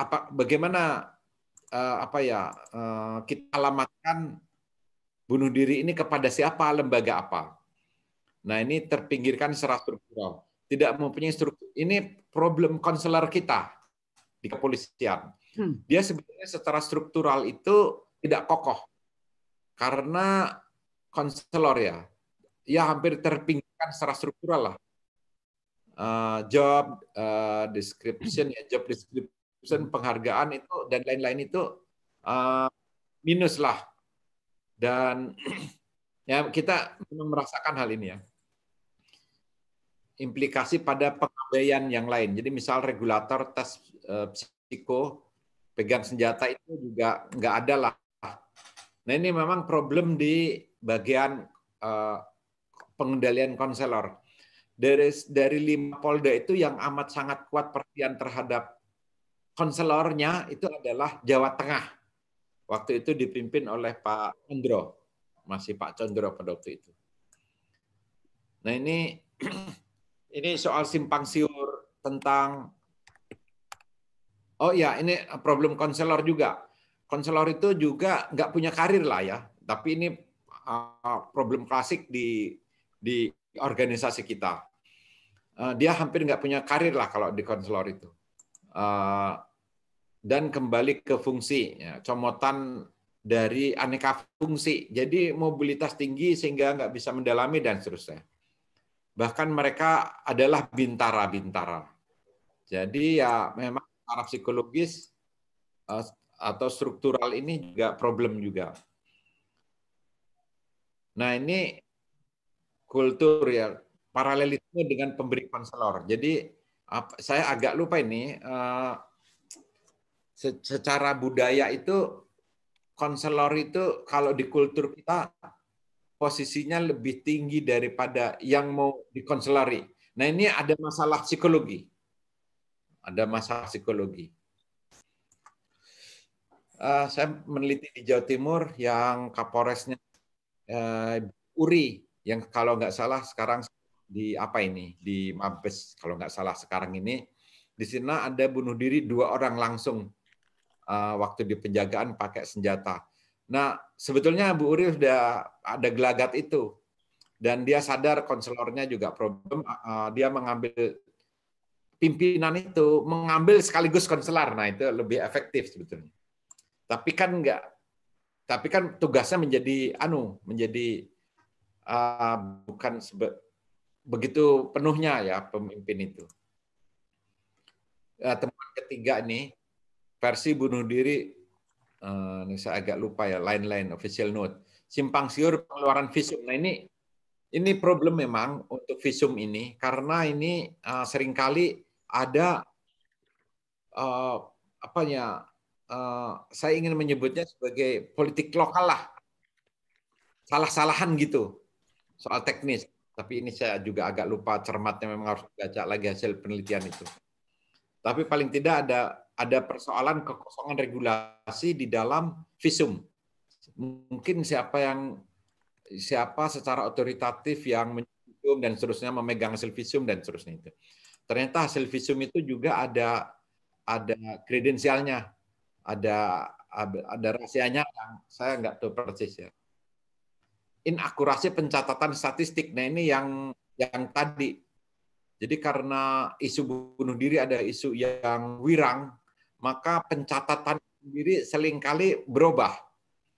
[SPEAKER 3] Apa bagaimana apa ya kita alamatkan bunuh diri ini kepada siapa lembaga apa? Nah ini terpinggirkan secara struktural. Tidak mempunyai struktur. Ini problem konselor kita di kepolisian. Hmm. Dia sebenarnya secara struktural itu tidak kokoh. Karena konselor ya, ya hampir terpinggirkan secara struktural lah. Uh, job uh, description ya job description penghargaan itu dan lain-lain itu uh, minus lah dan ya kita merasakan hal ini ya implikasi pada pengabaian yang lain. Jadi misal regulator tes eh, psiko pegang senjata itu juga nggak ada lah. Nah ini memang problem di bagian eh, pengendalian konselor. Dari dari lima polda itu yang amat sangat kuat perhatian terhadap konselornya itu adalah Jawa Tengah. Waktu itu dipimpin oleh Pak Condro, masih Pak Condro pada waktu itu. Nah ini Ini soal simpang siur tentang Oh ya, ini problem konselor juga. Konselor itu juga nggak punya karir lah ya, tapi ini eh, problem klasik di di organisasi kita. Eh, dia hampir nggak punya karir lah kalau di konselor itu. Eh, dan kembali ke fungsi, ya, comotan dari aneka fungsi. Jadi mobilitas tinggi sehingga nggak bisa mendalami dan seterusnya bahkan mereka adalah bintara-bintara. Jadi ya memang taraf psikologis eh, atau struktural ini juga problem juga. Nah ini kultur ya paralelisme dengan pemberi konselor. Jadi saya agak lupa ini eh, secara budaya itu konselor itu kalau di kultur kita posisinya lebih tinggi daripada yang mau dikonselari. Nah ini ada masalah psikologi. Ada masalah psikologi. Uh, saya meneliti di Jawa Timur yang Kapolresnya uh, eh, Uri, yang kalau nggak salah sekarang di apa ini di Mabes kalau nggak salah sekarang ini di sana ada bunuh diri dua orang langsung uh, waktu di penjagaan pakai senjata Nah, sebetulnya Bu Uri sudah ada gelagat itu. Dan dia sadar konselornya juga problem, eh, eh, dia mengambil pimpinan itu, mengambil sekaligus konselor. Nah, itu lebih efektif sebetulnya. Tapi kan enggak. Tapi kan tugasnya menjadi anu, menjadi uh, bukan sebe, begitu penuhnya ya pemimpin itu. Uh, teman ketiga ini versi bunuh diri uh, saya agak lupa ya lain-lain official note simpang siur pengeluaran visum. Nah ini ini problem memang untuk visum ini karena ini uh, seringkali ada uh, ya uh, saya ingin menyebutnya sebagai politik lokal lah salah-salahan gitu soal teknis tapi ini saya juga agak lupa cermatnya memang harus baca lagi hasil penelitian itu tapi paling tidak ada ada persoalan kekosongan regulasi di dalam visum. Mungkin siapa yang siapa secara otoritatif yang visum dan seterusnya memegang hasil visum dan seterusnya itu. Ternyata hasil visum itu juga ada ada kredensialnya, ada ada rahasianya yang saya nggak tahu persis ya. Inakurasi pencatatan statistik, nah ini yang yang tadi. Jadi karena isu bunuh diri ada isu yang wirang, maka pencatatan sendiri seringkali berubah.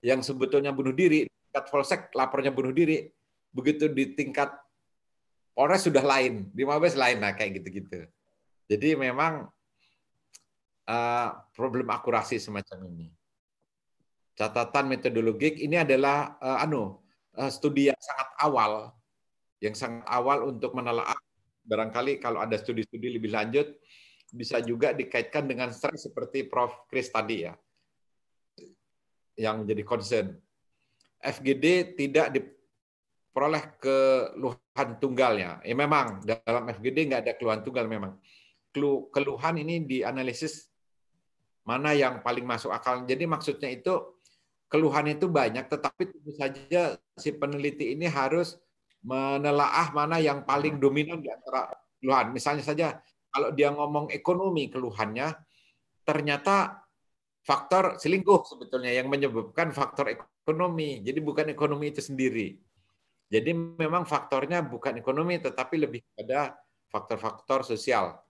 [SPEAKER 3] Yang sebetulnya bunuh diri, tingkat polsek lapornya bunuh diri, begitu di tingkat Polres sudah lain, di Mabes lain, nah kayak gitu-gitu. Jadi memang uh, problem akurasi semacam ini. Catatan metodologik ini adalah uh, anu uh, studi yang sangat awal, yang sangat awal untuk menelaah. Barangkali kalau ada studi-studi lebih lanjut, bisa juga dikaitkan dengan stres seperti Prof. Chris tadi ya, yang menjadi concern. FGD tidak diperoleh keluhan tunggalnya. Ya memang dalam FGD nggak ada keluhan tunggal memang. Keluhan ini dianalisis mana yang paling masuk akal. Jadi maksudnya itu keluhan itu banyak, tetapi tentu saja si peneliti ini harus menelaah mana yang paling dominan di antara keluhan. Misalnya saja kalau dia ngomong ekonomi keluhannya, ternyata faktor selingkuh sebetulnya yang menyebabkan faktor ekonomi. Jadi bukan ekonomi itu sendiri. Jadi memang faktornya bukan ekonomi, tetapi lebih pada faktor-faktor sosial.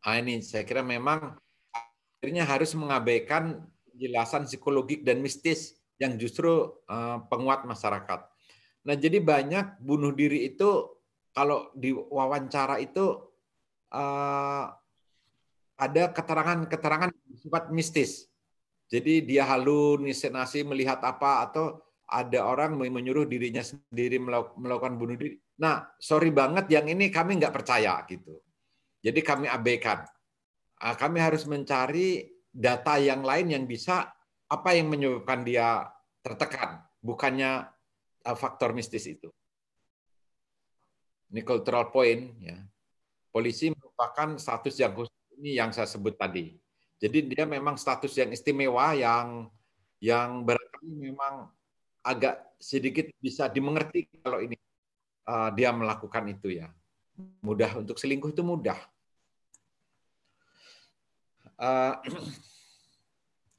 [SPEAKER 3] Nah, ini saya kira memang akhirnya harus mengabaikan penjelasan psikologik dan mistis yang justru eh, penguat masyarakat. Nah, jadi banyak bunuh diri itu kalau diwawancara itu uh, ada keterangan-keterangan sifat mistis. Jadi dia halusinasi melihat apa atau ada orang menyuruh dirinya sendiri melakukan bunuh diri. Nah, sorry banget yang ini kami nggak percaya gitu. Jadi kami abaikan. Ah, kami harus mencari data yang lain yang bisa apa yang menyebabkan dia tertekan, bukannya eh, faktor mistis itu. Ini cultural point ya. Polisi merupakan status yang khusus ini yang saya sebut tadi. Jadi dia memang status yang istimewa yang yang berarti memang agak sedikit bisa dimengerti kalau ini uh, dia melakukan itu ya. Mudah untuk selingkuh itu mudah. Uh,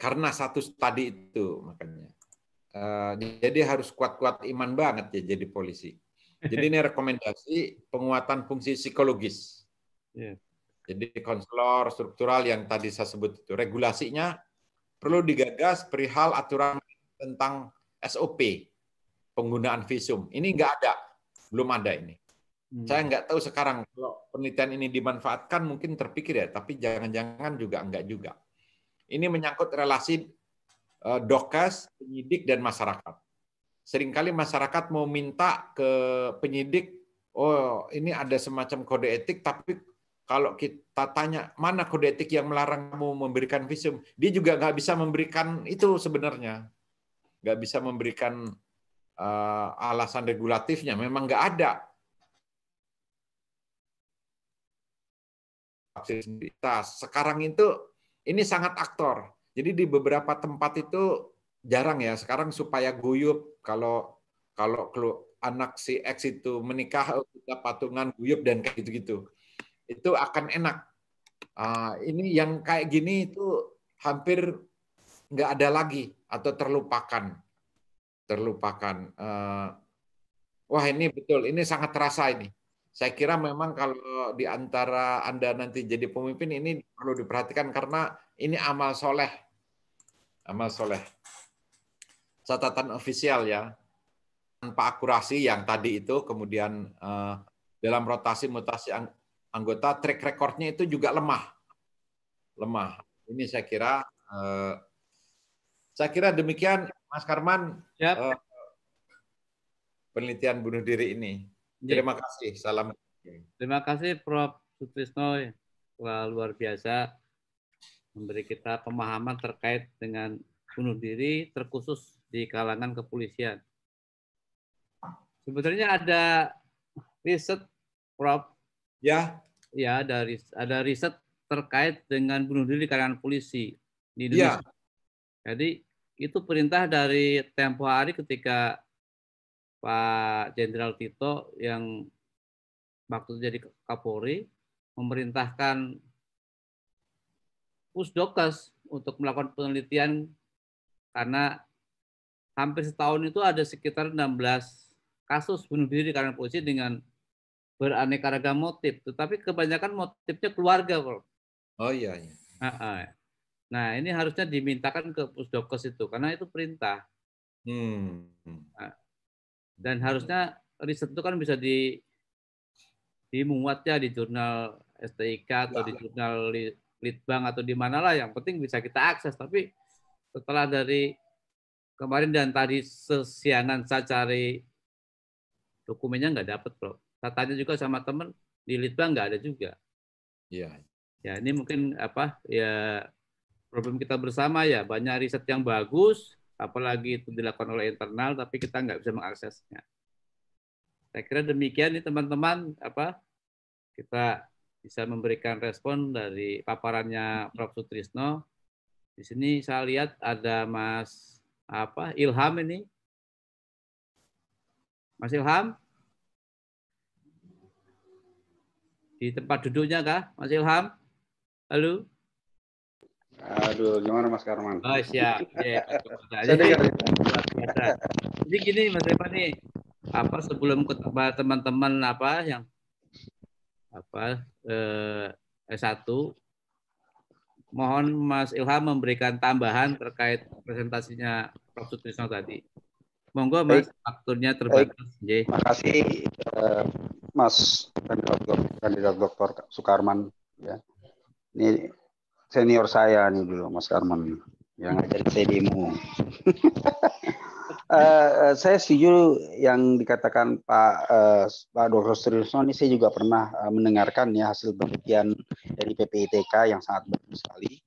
[SPEAKER 3] karena status tadi itu makanya. Uh, jadi harus kuat-kuat iman banget ya jadi polisi. Jadi ini rekomendasi penguatan fungsi psikologis Iya. Jadi konselor struktural yang tadi saya sebut itu regulasinya perlu digagas perihal aturan tentang SOP penggunaan visum. Ini nggak ada, belum ada ini. Hmm. Saya nggak tahu sekarang kalau penelitian ini dimanfaatkan mungkin terpikir ya, tapi jangan-jangan juga enggak juga. Ini menyangkut relasi eh, dokes, penyidik dan masyarakat. Seringkali masyarakat mau minta ke penyidik, oh ini ada semacam kode etik, tapi kalau kita tanya mana kode etik yang melarang kamu memberikan visum, dia juga nggak bisa memberikan itu sebenarnya, nggak bisa memberikan uh, alasan regulatifnya, memang nggak ada. Sekarang itu ini sangat aktor. Jadi di beberapa tempat itu jarang ya. Sekarang supaya guyup kalau kalau anak si X itu menikah kita patungan guyup dan kayak gitu-gitu itu akan enak. Ah, ini yang kayak gini itu hampir nggak ada lagi atau terlupakan, terlupakan. Ah, wah ini betul, ini sangat terasa ini. Saya kira memang kalau di antara anda nanti jadi pemimpin ini perlu diperhatikan karena ini amal soleh, amal soleh. Catatan ofisial ya, tanpa akurasi yang tadi itu kemudian ah, dalam rotasi mutasi anggota track recordnya itu juga lemah. Lemah. Ini saya kira eh, saya kira demikian Mas Karman yep. eh, penelitian bunuh diri ini. Iya. Terima kasih. Salam.
[SPEAKER 1] Terima kasih Prof. Sutrisno. Wah, luar biasa memberi kita pemahaman terkait dengan bunuh diri terkhusus di kalangan kepolisian. Sebenarnya ada riset Prof Ya. Ya, ada ada riset terkait dengan bunuh diri di polisi di ya. Indonesia. Ya. Jadi itu perintah dari tempo hari ketika Pak Jenderal Tito yang waktu jadi Kapolri memerintahkan Pusdokes untuk melakukan penelitian karena hampir setahun itu ada sekitar 16 kasus bunuh diri karena polisi dengan beraneka ragam motif, tetapi kebanyakan motifnya keluarga, bro. Oh iya. iya. Nah, ini harusnya dimintakan ke pusdokes itu karena itu perintah.
[SPEAKER 2] Hmm.
[SPEAKER 1] Dan harusnya riset itu kan bisa di dimuatnya di jurnal STIK atau ya. di jurnal Litbang atau di mana lah yang penting bisa kita akses tapi setelah dari kemarin dan tadi sesianan saya cari dokumennya nggak dapet, Bro saya tanya juga sama teman di litbang nggak ada juga. Iya. Ya ini mungkin apa ya problem kita bersama ya banyak riset yang bagus apalagi itu dilakukan oleh internal tapi kita nggak bisa mengaksesnya. Saya kira demikian nih teman-teman apa kita bisa memberikan respon dari paparannya Prof. Sutrisno. Di sini saya lihat ada Mas apa Ilham ini. Mas Ilham? di tempat duduknya kah, Mas Ilham? Halo?
[SPEAKER 5] Aduh, gimana Mas Karman? Oh, siap. Ya, iya, jadi,
[SPEAKER 1] nah, jadi gini Mas Ilham nih, apa sebelum teman-teman apa yang apa eh, S1 mohon Mas Ilham memberikan tambahan terkait presentasinya Prof. Sutrisno tadi. Monggo Mas, Baik. waktunya terbatas.
[SPEAKER 5] Terima kasih uh, eh, Mas kandidat dokter, kandidat dokter Sukarman. Ya. Ini senior saya nih dulu Mas Karman yang ngajarin saya demo. uh, saya setuju yang dikatakan Pak uh, Pak Dr. Suryono ini saya juga pernah uh, mendengarkan ya hasil penelitian dari PPITK yang sangat bagus sekali.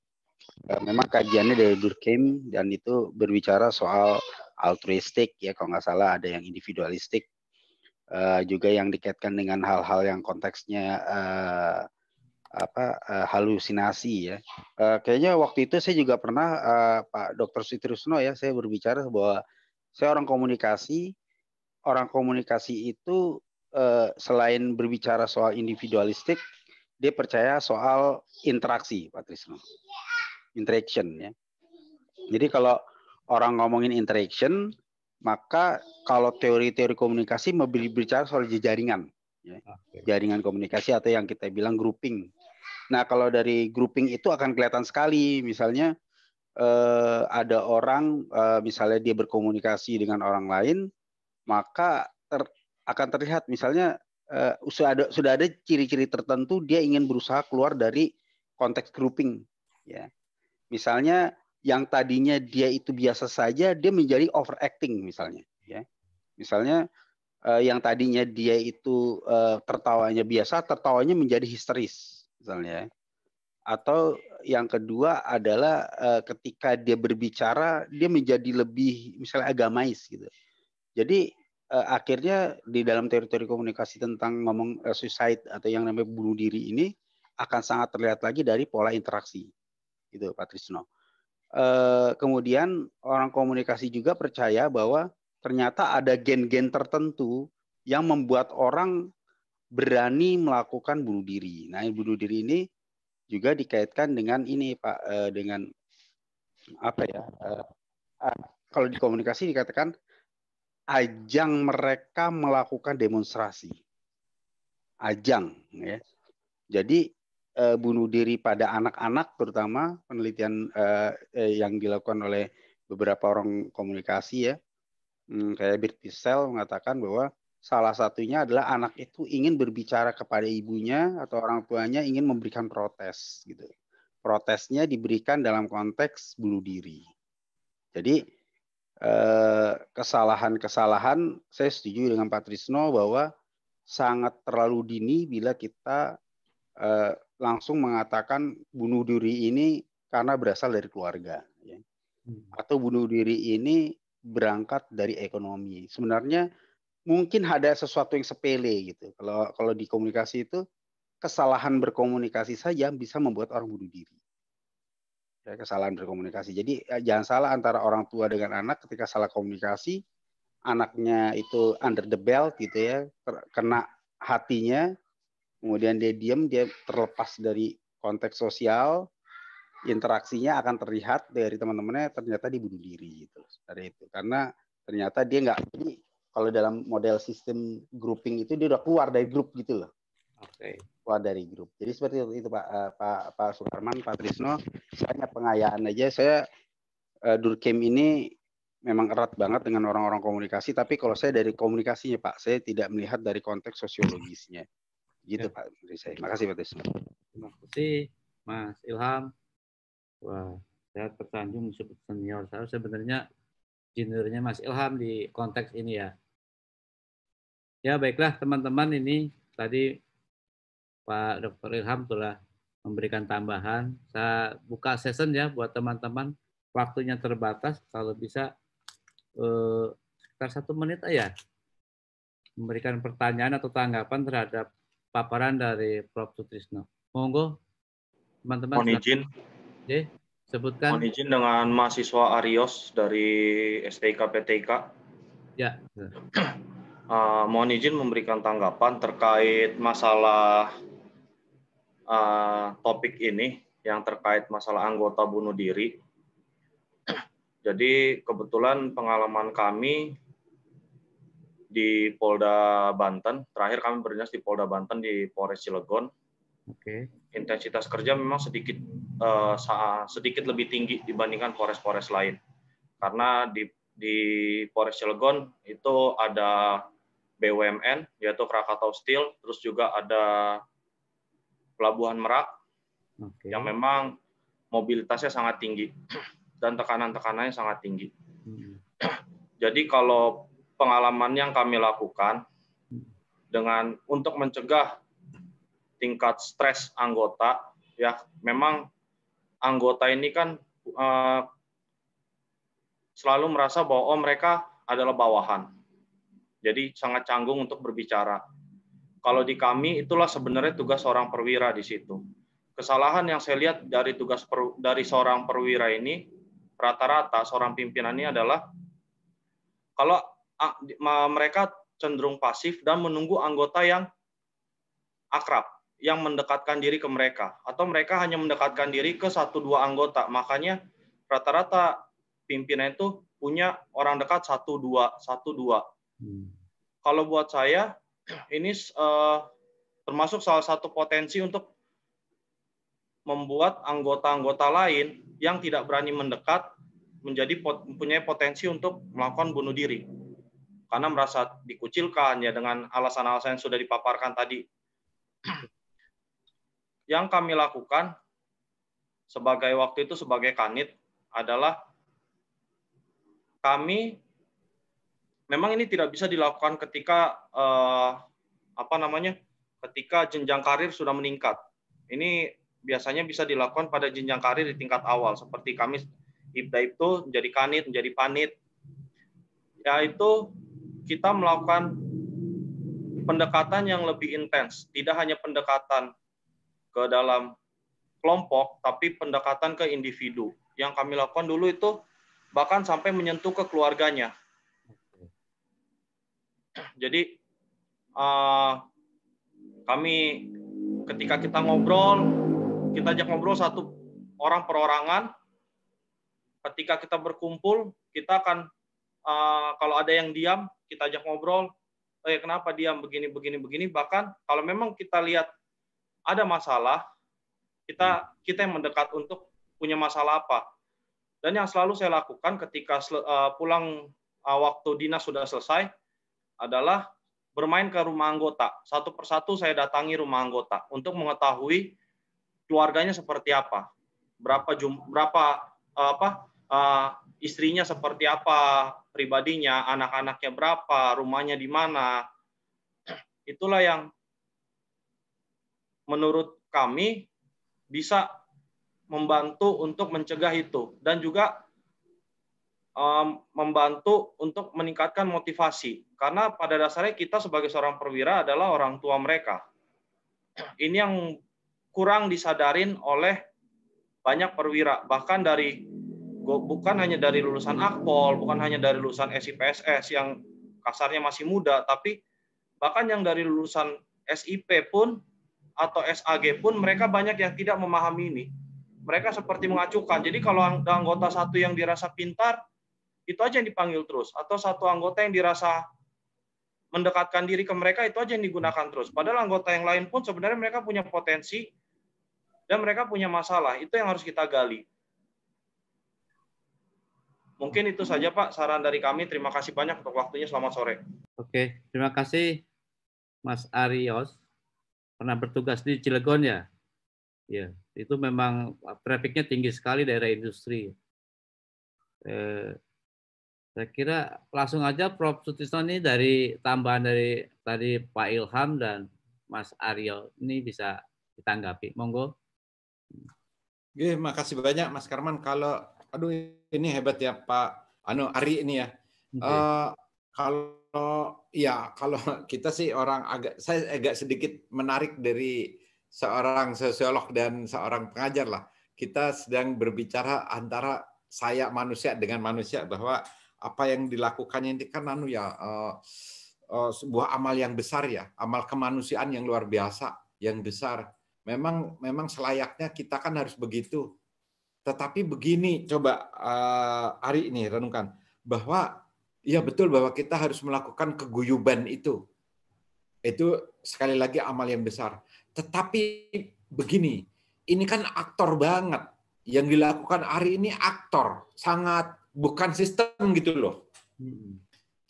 [SPEAKER 5] memang kajiannya dari Durkheim dan itu berbicara soal altruistik ya kalau nggak salah ada yang individualistik uh, juga yang dikaitkan dengan hal-hal yang konteksnya uh, apa uh, halusinasi ya uh, kayaknya waktu itu saya juga pernah uh, Pak Dr. Sutrisno ya saya berbicara bahwa saya orang komunikasi orang komunikasi itu uh, selain berbicara soal individualistik dia percaya soal interaksi Pak Trisno interaction ya jadi kalau orang ngomongin interaction, maka kalau teori-teori komunikasi mau berbicara soal jaringan, ya. jaringan komunikasi atau yang kita bilang grouping. Nah kalau dari grouping itu akan kelihatan sekali, misalnya eh, ada orang eh, misalnya dia berkomunikasi dengan orang lain, maka ter, akan terlihat misalnya eh, sudah ada sudah ada ciri-ciri tertentu dia ingin berusaha keluar dari konteks grouping, ya. Misalnya yang tadinya dia itu biasa saja dia menjadi overacting misalnya ya misalnya uh, yang tadinya dia itu uh, tertawanya biasa tertawanya menjadi histeris misalnya ya. atau yang kedua adalah uh, ketika dia berbicara dia menjadi lebih misalnya agamais gitu jadi uh, akhirnya di dalam teori-teori komunikasi tentang ngomong uh, suicide atau yang namanya bunuh diri ini akan sangat terlihat lagi dari pola interaksi gitu Patrisno. Trisno. Eh, kemudian orang komunikasi juga percaya bahwa ternyata ada gen-gen tertentu yang membuat orang berani melakukan bunuh diri. Nah, bunuh diri ini juga dikaitkan dengan ini Pak eh, dengan apa ya? Eh, ah, kalau di komunikasi dikatakan ajang mereka melakukan demonstrasi. Ajang ya. Jadi uh, bunuh diri pada anak-anak terutama penelitian uh, yang dilakukan oleh beberapa orang komunikasi ya hmm, kayak Bertisel mengatakan bahwa salah satunya adalah anak itu ingin berbicara kepada ibunya atau orang tuanya ingin memberikan protes gitu protesnya diberikan dalam konteks bunuh diri jadi kesalahan-kesalahan saya setuju dengan Patrisno bahwa sangat terlalu dini bila kita langsung mengatakan bunuh diri ini karena berasal dari keluarga ya. Hmm. atau bunuh diri ini berangkat dari ekonomi sebenarnya mungkin ada sesuatu yang sepele gitu kalau kalau di komunikasi itu kesalahan berkomunikasi saja bisa membuat orang bunuh diri ya, kesalahan berkomunikasi jadi ya, jangan salah antara orang tua dengan anak ketika salah komunikasi anaknya itu under the belt gitu ya kena hatinya kemudian dia diam dia terlepas dari konteks sosial interaksinya akan terlihat dari teman-temannya ternyata dibunuh diri gitu dari itu karena ternyata dia nggak kalau dalam model sistem grouping itu dia udah keluar dari grup gitu loh okay. keluar dari grup jadi seperti itu, itu pak uh, pak pak Sukarman pak Trisno saya pengayaan aja saya uh, eh, Durkheim ini memang erat banget dengan orang-orang komunikasi tapi kalau saya dari komunikasinya pak saya tidak melihat dari konteks sosiologisnya Gitu ya. Pak dari saya. Makasih Pak Tisna.
[SPEAKER 1] Terima kasih Mas Ilham. Wah, saya tersanjung disebut senior. Saya sebenarnya juniornya Mas Ilham di konteks ini ya. Ya baiklah teman-teman ini tadi Pak Dr. Ilham telah memberikan tambahan. Saya buka session ya buat teman-teman. Waktunya terbatas kalau bisa eh, sekitar satu menit aja memberikan pertanyaan atau tanggapan terhadap Paparan dari Prof. Sutrisno. Monggo teman-teman. Mohon izin. Oke,
[SPEAKER 6] sebutkan. Mohon izin dengan mahasiswa Arios dari STK PTK.
[SPEAKER 2] Ya. Uh,
[SPEAKER 6] mohon izin memberikan tanggapan terkait masalah uh, topik ini yang terkait masalah anggota bunuh diri. Jadi kebetulan pengalaman kami di Polda Banten. Terakhir kami berdinas di Polda Banten di Polres Cilegon. Oke. Okay. Intensitas kerja memang sedikit uh, sedikit lebih tinggi dibandingkan Polres-Polres lain. Karena di di Polres Cilegon itu ada BUMN yaitu Krakatau Steel, terus juga ada Pelabuhan Merak okay. yang memang mobilitasnya sangat tinggi dan tekanan-tekanannya sangat tinggi. Hmm. Jadi kalau pengalaman yang kami lakukan dengan untuk mencegah tingkat stres anggota ya memang anggota ini kan uh, selalu merasa bahwa oh mereka adalah bawahan jadi sangat canggung untuk berbicara kalau di kami itulah sebenarnya tugas seorang perwira di situ kesalahan yang saya lihat dari tugas per, dari seorang perwira ini rata-rata seorang pimpinan ini adalah kalau mereka cenderung pasif dan menunggu anggota yang akrab yang mendekatkan diri ke mereka atau mereka hanya mendekatkan diri ke satu dua anggota makanya rata-rata pimpinan itu punya orang dekat satu dua satu dua hmm. kalau buat saya ini eh, termasuk salah satu potensi untuk membuat anggota-anggota lain yang tidak berani mendekat menjadi mempunyai potensi untuk melakukan bunuh diri karena merasa dikucilkan ya dengan alasan-alasan yang sudah dipaparkan tadi. yang kami lakukan sebagai waktu itu sebagai kanit adalah kami memang ini tidak bisa dilakukan ketika eh, apa namanya ketika jenjang karir sudah meningkat. Ini biasanya bisa dilakukan pada jenjang karir di tingkat awal seperti kami ibda itu menjadi kanit menjadi panit ya itu kita melakukan pendekatan yang lebih intens, tidak hanya pendekatan ke dalam kelompok, tapi pendekatan ke individu. Yang kami lakukan dulu itu bahkan sampai menyentuh ke keluarganya. Jadi eh, kami ketika kita ngobrol, kita ajak ngobrol satu orang perorangan. Ketika kita berkumpul, kita akan Eh, kalau ada yang diam kita ajak ngobrol oh kenapa diam begini begini begini bahkan kalau memang kita lihat ada masalah kita hmm. kita yang mendekat untuk punya masalah apa dan yang selalu saya lakukan ketika eh, pulang waktu dinas sudah selesai adalah bermain ke rumah anggota satu persatu saya datangi rumah anggota untuk mengetahui keluarganya seperti apa berapa jum berapa apa istrinya seperti apa, pribadinya, anak-anaknya berapa, rumahnya di mana. Itulah yang menurut kami bisa membantu untuk mencegah itu dan juga um, membantu untuk meningkatkan motivasi karena pada dasarnya kita sebagai seorang perwira adalah orang tua mereka. Ini yang kurang disadarin oleh banyak perwira bahkan dari bukan hanya dari lulusan akpol, bukan hanya dari lulusan SIPSS yang kasarnya masih muda, tapi bahkan yang dari lulusan SIP pun atau SAG pun mereka banyak yang tidak memahami ini. Mereka seperti mengacukan. Jadi kalau ada anggota satu yang dirasa pintar, itu aja yang dipanggil terus. Atau satu anggota yang dirasa mendekatkan diri ke mereka, itu aja yang digunakan terus. Padahal anggota yang lain pun sebenarnya mereka punya potensi dan mereka punya masalah. Itu yang harus kita gali. Mungkin itu saja Pak saran dari kami. Terima kasih banyak untuk waktunya. Selamat sore.
[SPEAKER 1] Oke, terima kasih Mas Arios. Pernah bertugas di Cilegon ya? Ya, itu memang uh, trafiknya tinggi sekali daerah industri. Eh, saya kira langsung aja Prof. Sutisno ini dari tambahan dari tadi Pak Ilham dan Mas Aryo ini bisa ditanggapi. Monggo. Oke, makasih banyak Mas Karman.
[SPEAKER 3] Kalau aduh ini hebat ya Pak Anu Ari ini ya. Okay. Uh, eh, kalau ya kalau kita sih orang agak saya agak sedikit menarik dari seorang sosiolog dan seorang pengajar lah. Kita sedang berbicara antara saya manusia dengan manusia bahwa apa yang dilakukannya ini kan anu ya uh, uh, sebuah amal yang besar ya, amal kemanusiaan yang luar biasa, yang besar memang memang selayaknya kita kan harus begitu tetapi begini, coba uh, Ari ini renungkan bahwa ya betul bahwa kita harus melakukan keguyuban itu. Itu sekali lagi amal yang besar. Tetapi begini, ini kan aktor banget. Yang dilakukan Ari ini aktor, sangat bukan sistem gitu loh. Hmm.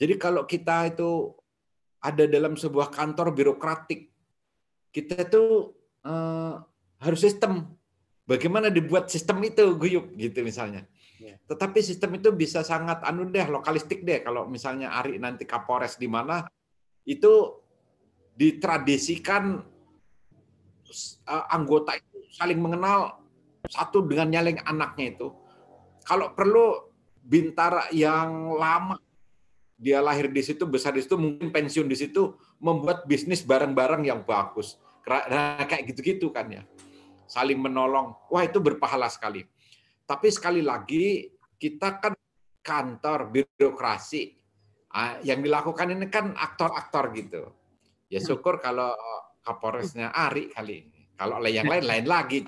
[SPEAKER 3] Jadi kalau kita itu ada dalam sebuah kantor birokratik, kita itu uh, eh, harus sistem Bagaimana dibuat sistem itu guyup gitu misalnya. Ya. Tetapi sistem itu bisa sangat anu deh lokalistik deh kalau misalnya Ari nanti Kapolres di mana itu ditradisikan anggota itu saling mengenal satu dengan nyaling anaknya itu. Kalau perlu bintara yang lama dia lahir di situ besar di situ mungkin pensiun di situ membuat bisnis bareng-bareng yang bagus. Nah, kayak gitu-gitu kan ya saling menolong. Wah, itu berpahala sekali. Tapi sekali lagi, kita kan kantor, birokrasi. Ah, yang dilakukan ini kan aktor-aktor gitu. Ya syukur kalau Kapolresnya Ari kali. ini. Kalau yang lain, lain lagi.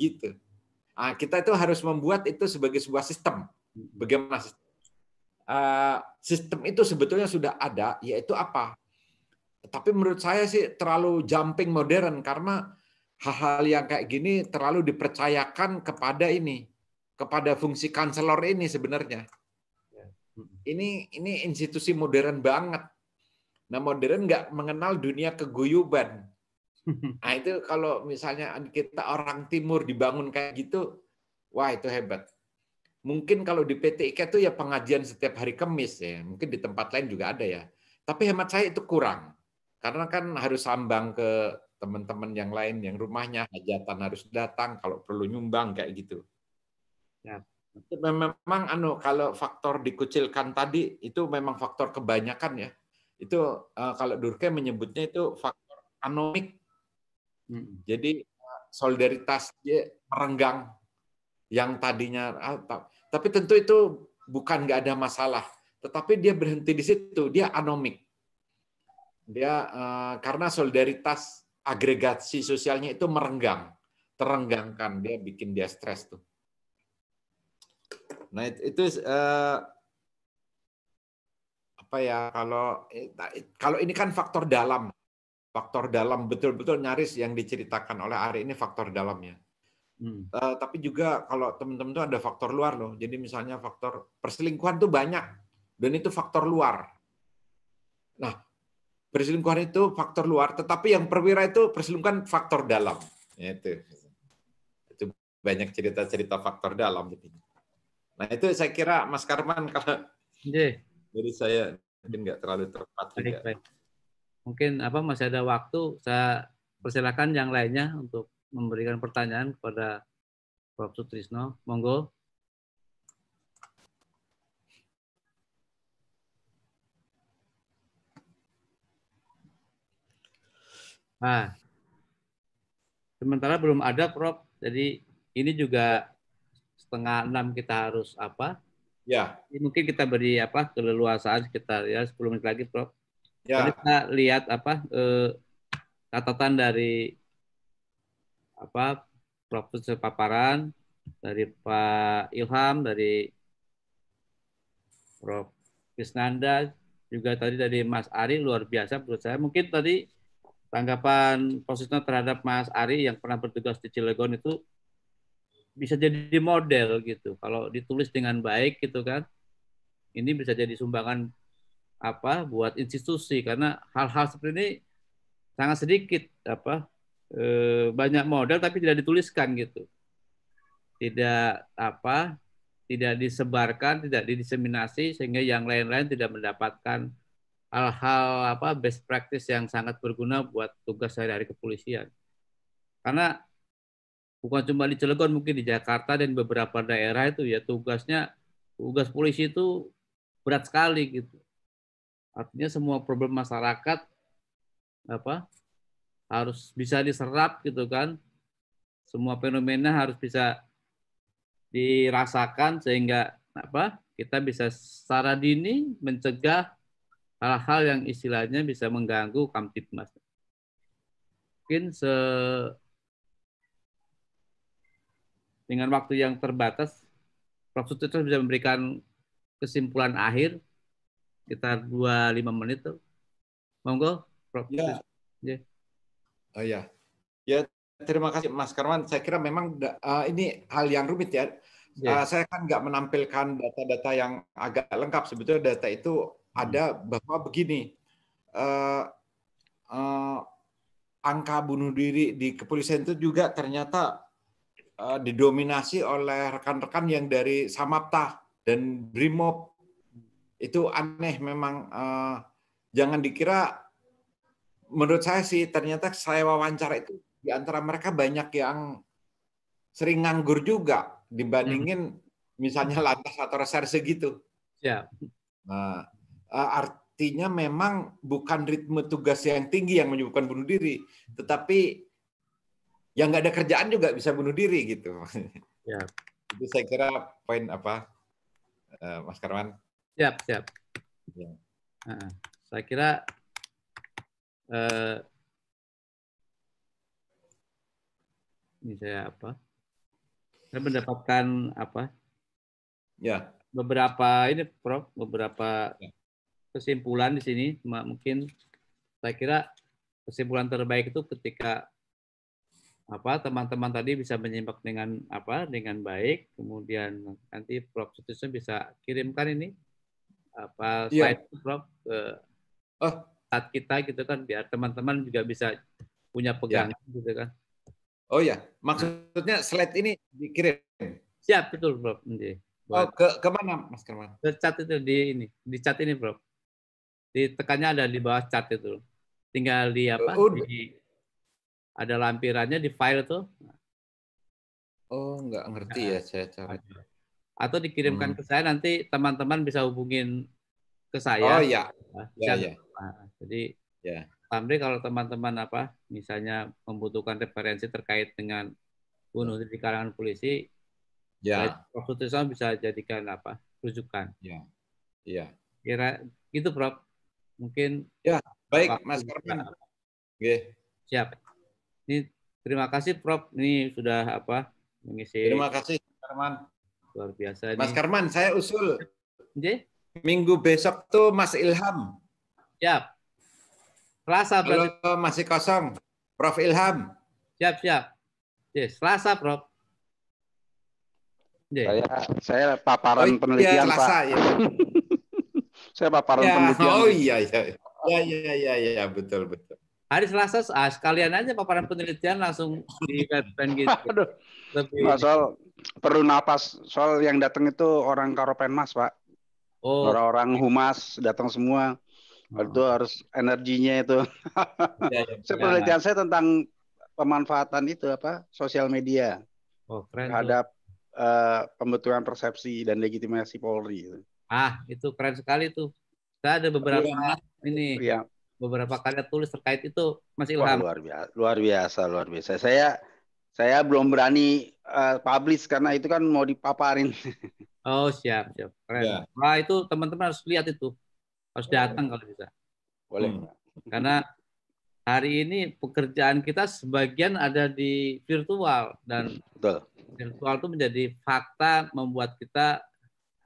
[SPEAKER 3] gitu. Ah, kita itu harus membuat itu sebagai sebuah sistem. Bagaimana sistem? Ah, sistem itu sebetulnya sudah ada, yaitu apa? Tapi menurut saya sih terlalu jumping modern karena hal-hal yang kayak gini terlalu dipercayakan kepada ini, kepada fungsi kanselor ini sebenarnya. Ya. Ini ini institusi modern banget. Nah modern nggak mengenal dunia keguyuban. Nah itu kalau misalnya kita orang timur dibangun kayak gitu, wah itu hebat. Mungkin kalau di PT IKEA itu ya pengajian setiap hari Kamis ya, mungkin di tempat lain juga ada ya. Tapi hemat saya itu kurang. Karena kan harus sambang ke teman-teman yang lain yang rumahnya hajatan harus datang kalau perlu nyumbang kayak gitu. Ya. Memang anu kalau faktor dikucilkan tadi itu memang faktor kebanyakan ya. Itu eh, kalau Durkheim menyebutnya itu faktor anomik. Hmm. Jadi eh, solidaritas dia merenggang yang tadinya ah, tapi tentu itu bukan nggak ada masalah, tetapi dia berhenti di situ, dia anomik. Dia uh, karena solidaritas agregasi sosialnya itu merenggang, terenggangkan dia bikin dia stres tuh. Nah itu eh, apa ya kalau eh, kalau ini kan faktor dalam, faktor dalam betul-betul nyaris yang diceritakan oleh Ari ini faktor dalamnya. Hmm. Uh, tapi juga kalau teman-teman tuh ada faktor luar loh. Jadi misalnya faktor perselingkuhan tuh banyak dan itu faktor luar. Nah, Perselingkuhan itu faktor luar, tetapi yang perwira itu perselingkuhan faktor dalam. Ya, itu, itu banyak cerita-cerita faktor dalam. Nah itu saya kira Mas Karman kalau yeah. dari saya mungkin nggak terlalu tepat. Baik,
[SPEAKER 1] baik. Mungkin apa masih ada waktu, saya persilakan yang lainnya untuk memberikan pertanyaan kepada Prof. Sutrisno. Monggo. Nah, sementara belum ada prop, Jadi ini juga setengah enam kita harus apa? Ya. Ini mungkin kita beri apa keleluasaan sekitar ya 10 menit lagi prop. Ya. Jadi kita lihat apa eh, catatan dari apa Profesor Paparan dari Pak Ilham dari Prof. Krisnanda juga tadi dari Mas Ari luar biasa menurut saya. Mungkin tadi tanggapan positif terhadap Mas Ari yang pernah bertugas di Cilegon itu bisa jadi model gitu. Kalau ditulis dengan baik gitu kan, ini bisa jadi sumbangan apa buat institusi karena hal-hal seperti ini sangat sedikit apa e, banyak model tapi tidak dituliskan gitu. Tidak apa tidak disebarkan, tidak didiseminasi sehingga yang lain-lain tidak mendapatkan hal-hal apa best practice yang sangat berguna buat tugas sehari-hari kepolisian. Karena bukan cuma di Cilegon, mungkin di Jakarta dan beberapa daerah itu ya tugasnya tugas polisi itu berat sekali gitu. Artinya semua problem masyarakat apa harus bisa diserap gitu kan. Semua fenomena harus bisa dirasakan sehingga apa kita bisa secara dini mencegah hal-hal yang istilahnya bisa mengganggu kamtipmas. Mungkin se dengan waktu yang terbatas, Prof. Sutrisno bisa memberikan kesimpulan akhir sekitar lima menit. Tuh. Monggo, Prof. Ya. Yeah. Oh ya.
[SPEAKER 3] Ya, terima kasih Mas Karman. Saya kira memang uh, ini hal yang rumit ya. Yeah. Ya. Uh, saya kan nggak menampilkan data-data yang agak lengkap. Sebetulnya data itu ada bahwa begini uh, uh, angka bunuh diri di kepolisian itu juga ternyata uh, didominasi oleh rekan-rekan yang dari Samapta dan Brimob itu aneh memang uh, jangan dikira menurut saya sih ternyata saya wawancara itu di antara mereka banyak yang sering nganggur juga dibandingin hmm. misalnya lantas atau reserse gitu. Ya. Yeah. Nah, Eh, artinya memang bukan ritme tugas yang tinggi yang menyebabkan bunuh diri, tetapi yang nggak ada kerjaan juga bisa bunuh diri gitu. Ya. Itu saya kira poin apa, eh, Mas Karman? Siap, siap.
[SPEAKER 2] Ya.
[SPEAKER 1] saya kira uh, ini saya apa? Saya mendapatkan apa? Ya. Beberapa ini, Prof, beberapa ya kesimpulan di sini mungkin saya kira kesimpulan terbaik itu ketika apa teman-teman tadi bisa menyimak dengan apa dengan baik kemudian nanti Prof Sutisno bisa kirimkan ini apa iya. slide Prof ke oh. saat kita gitu kan biar teman-teman juga bisa punya iya. pegangan ya. gitu kan oh ya maksudnya slide ini dikirim siap betul Prof oh, ke ke mana Mas Kerman ke chat itu di ini di chat ini Prof ditekannya ada di bawah cat itu tinggal di apa oh, di, ada lampirannya di file tuh
[SPEAKER 3] oh nggak ngerti ya nah, ya saya
[SPEAKER 1] cara atau dikirimkan hmm. ke saya nanti teman-teman bisa hubungin ke saya oh ya ya, ya. Nah, jadi ya. Sampai kalau teman-teman apa misalnya membutuhkan referensi terkait dengan bunuh di kalangan polisi ya Prof. bisa jadikan apa rujukan ya ya kira itu Prof Mungkin ya, baik Mas Karman. Oke. Siap. Ini terima kasih Prof. Ini sudah apa? Mengisi Terima kasih Karman. Luar biasa Mas nih. saya usul. Jadi? Minggu besok tuh Mas Ilham. Siap. Selasa Kalau berarti. masih kosong, Prof Ilham. Siap, siap. Yes, Selasa, Prof.
[SPEAKER 5] Jadi. Saya saya paparan oh, iya, penelitian, iya, Pak. ya. Saya paparan ya. penelitian. Oh iya iya. iya iya iya ya betul betul.
[SPEAKER 1] Hari Selasa ah, sekalian aja paparan penelitian langsung di webben gitu. Aduh. Lebih... Nah, soal
[SPEAKER 5] perlu napas. Soal yang datang itu orang Karopenmas, Pak. Oh. Orang-orang humas datang semua. Oh. Itu harus energinya itu. Ya, ya, saya penelitian saya tentang pemanfaatan itu apa? Sosial media. Oh, keren. Terhadap uh, pembentukan persepsi dan legitimasi Polri. Gitu.
[SPEAKER 1] Ah, itu keren sekali tuh. Saya ada beberapa ya. ini. Ya. Beberapa karya tulis terkait itu Mas Ilham. Wah, luar biasa,
[SPEAKER 5] luar biasa, luar biasa. Saya saya belum berani uh, publish karena itu kan mau dipaparin.
[SPEAKER 1] Oh siap siap keren. Ya. Wah itu teman-teman harus lihat itu harus datang kalau bisa. Boleh. Hmm. Karena hari ini pekerjaan kita sebagian ada di virtual dan hmm, Betul. virtual itu menjadi fakta membuat kita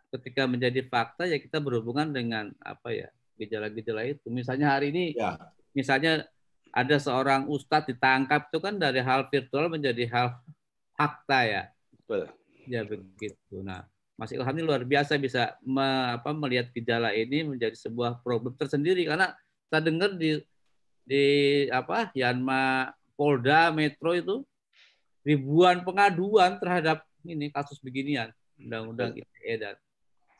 [SPEAKER 1] ketika menjadi fakta ya kita berhubungan dengan apa ya gejala-gejala itu. Misalnya hari ini, ya. misalnya ada seorang ustadz ditangkap itu kan dari hal virtual menjadi hal fakta ya. Betul. Ya begitu. Nah, Mas Ilham ini luar biasa bisa me, apa, melihat gejala ini menjadi sebuah problem tersendiri karena kita dengar di di apa Yanma Polda Metro itu ribuan pengaduan terhadap ini kasus beginian undang-undang ITE dan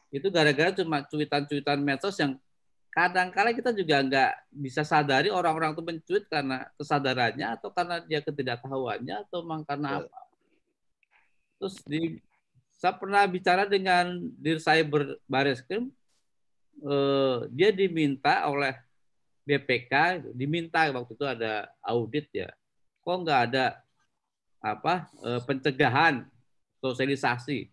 [SPEAKER 1] itu gara-gara cuma cuitan-cuitan medsos yang kadang -kadang kita juga nggak bisa sadari orang-orang itu mencuit karena kesadarannya atau karena dia ketidaktahuannya atau memang karena iya. apa. Terus di saya pernah bicara dengan dir cyber baris krim, eh, dia diminta oleh BPK, diminta waktu itu ada audit ya, kok nggak ada apa eh, pencegahan sosialisasi.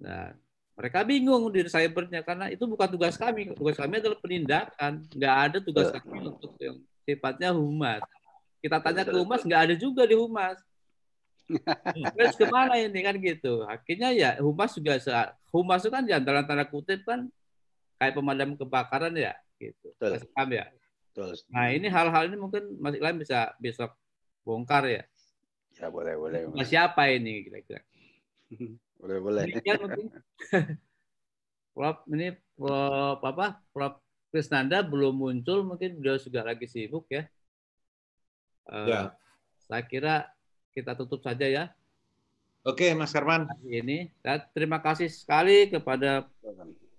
[SPEAKER 1] Nah, mereka bingung di cybernya karena itu bukan tugas kami. Tugas kami adalah penindakan. Nggak ada tugas Betul. kami untuk yang sifatnya humas. Kita tanya ke humas, nggak ada juga di humas. Terus kemana ini kan gitu. Akhirnya ya humas juga humas itu kan di antara tanda kutip kan kayak pemadam kebakaran ya gitu. Betul. kami ya. Nah ini hal-hal ini mungkin masih lain bisa besok bongkar ya.
[SPEAKER 5] Ya boleh boleh.
[SPEAKER 1] Mas siapa ini kira-kira?
[SPEAKER 5] Boleh, boleh. Demikian mungkin.
[SPEAKER 1] Prof ini Prof apa? Prof Krisnanda belum muncul, mungkin beliau juga lagi sibuk ya. Eh, ya. Saya kira kita tutup saja ya. Oke, Mas herman Ini dan terima kasih sekali kepada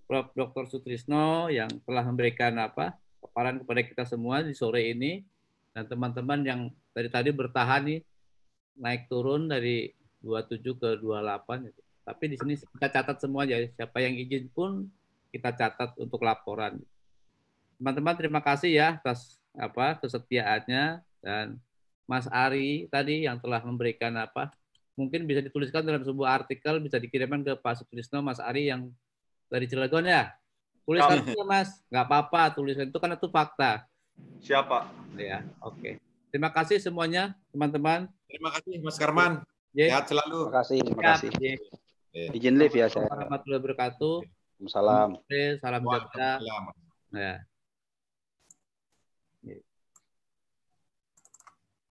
[SPEAKER 1] Prof. Dr. Sutrisno yang telah memberikan apa paparan kepada kita semua di sore ini dan teman-teman yang dari tadi bertahan nih naik turun dari 27 ke 28 gitu. Tapi di sini kita catat semua ya, siapa yang izin pun kita catat untuk laporan. Teman-teman terima kasih ya atas apa kesetiaannya dan Mas Ari tadi yang telah memberikan apa mungkin bisa dituliskan dalam sebuah artikel bisa dikirimkan ke Pak Sutrisno Mas Ari yang dari Cilegon ya tulisannya Mas nggak apa-apa tuliskan itu karena itu fakta
[SPEAKER 6] siapa ya
[SPEAKER 1] oke okay. terima kasih semuanya teman-teman
[SPEAKER 5] terima kasih Mas Karman sehat selalu terima kasih terima kasih Izin iya. live ya saya.
[SPEAKER 1] Warahmatullahi wabarakatuh. Salam. Salam sejahtera.
[SPEAKER 5] Ya.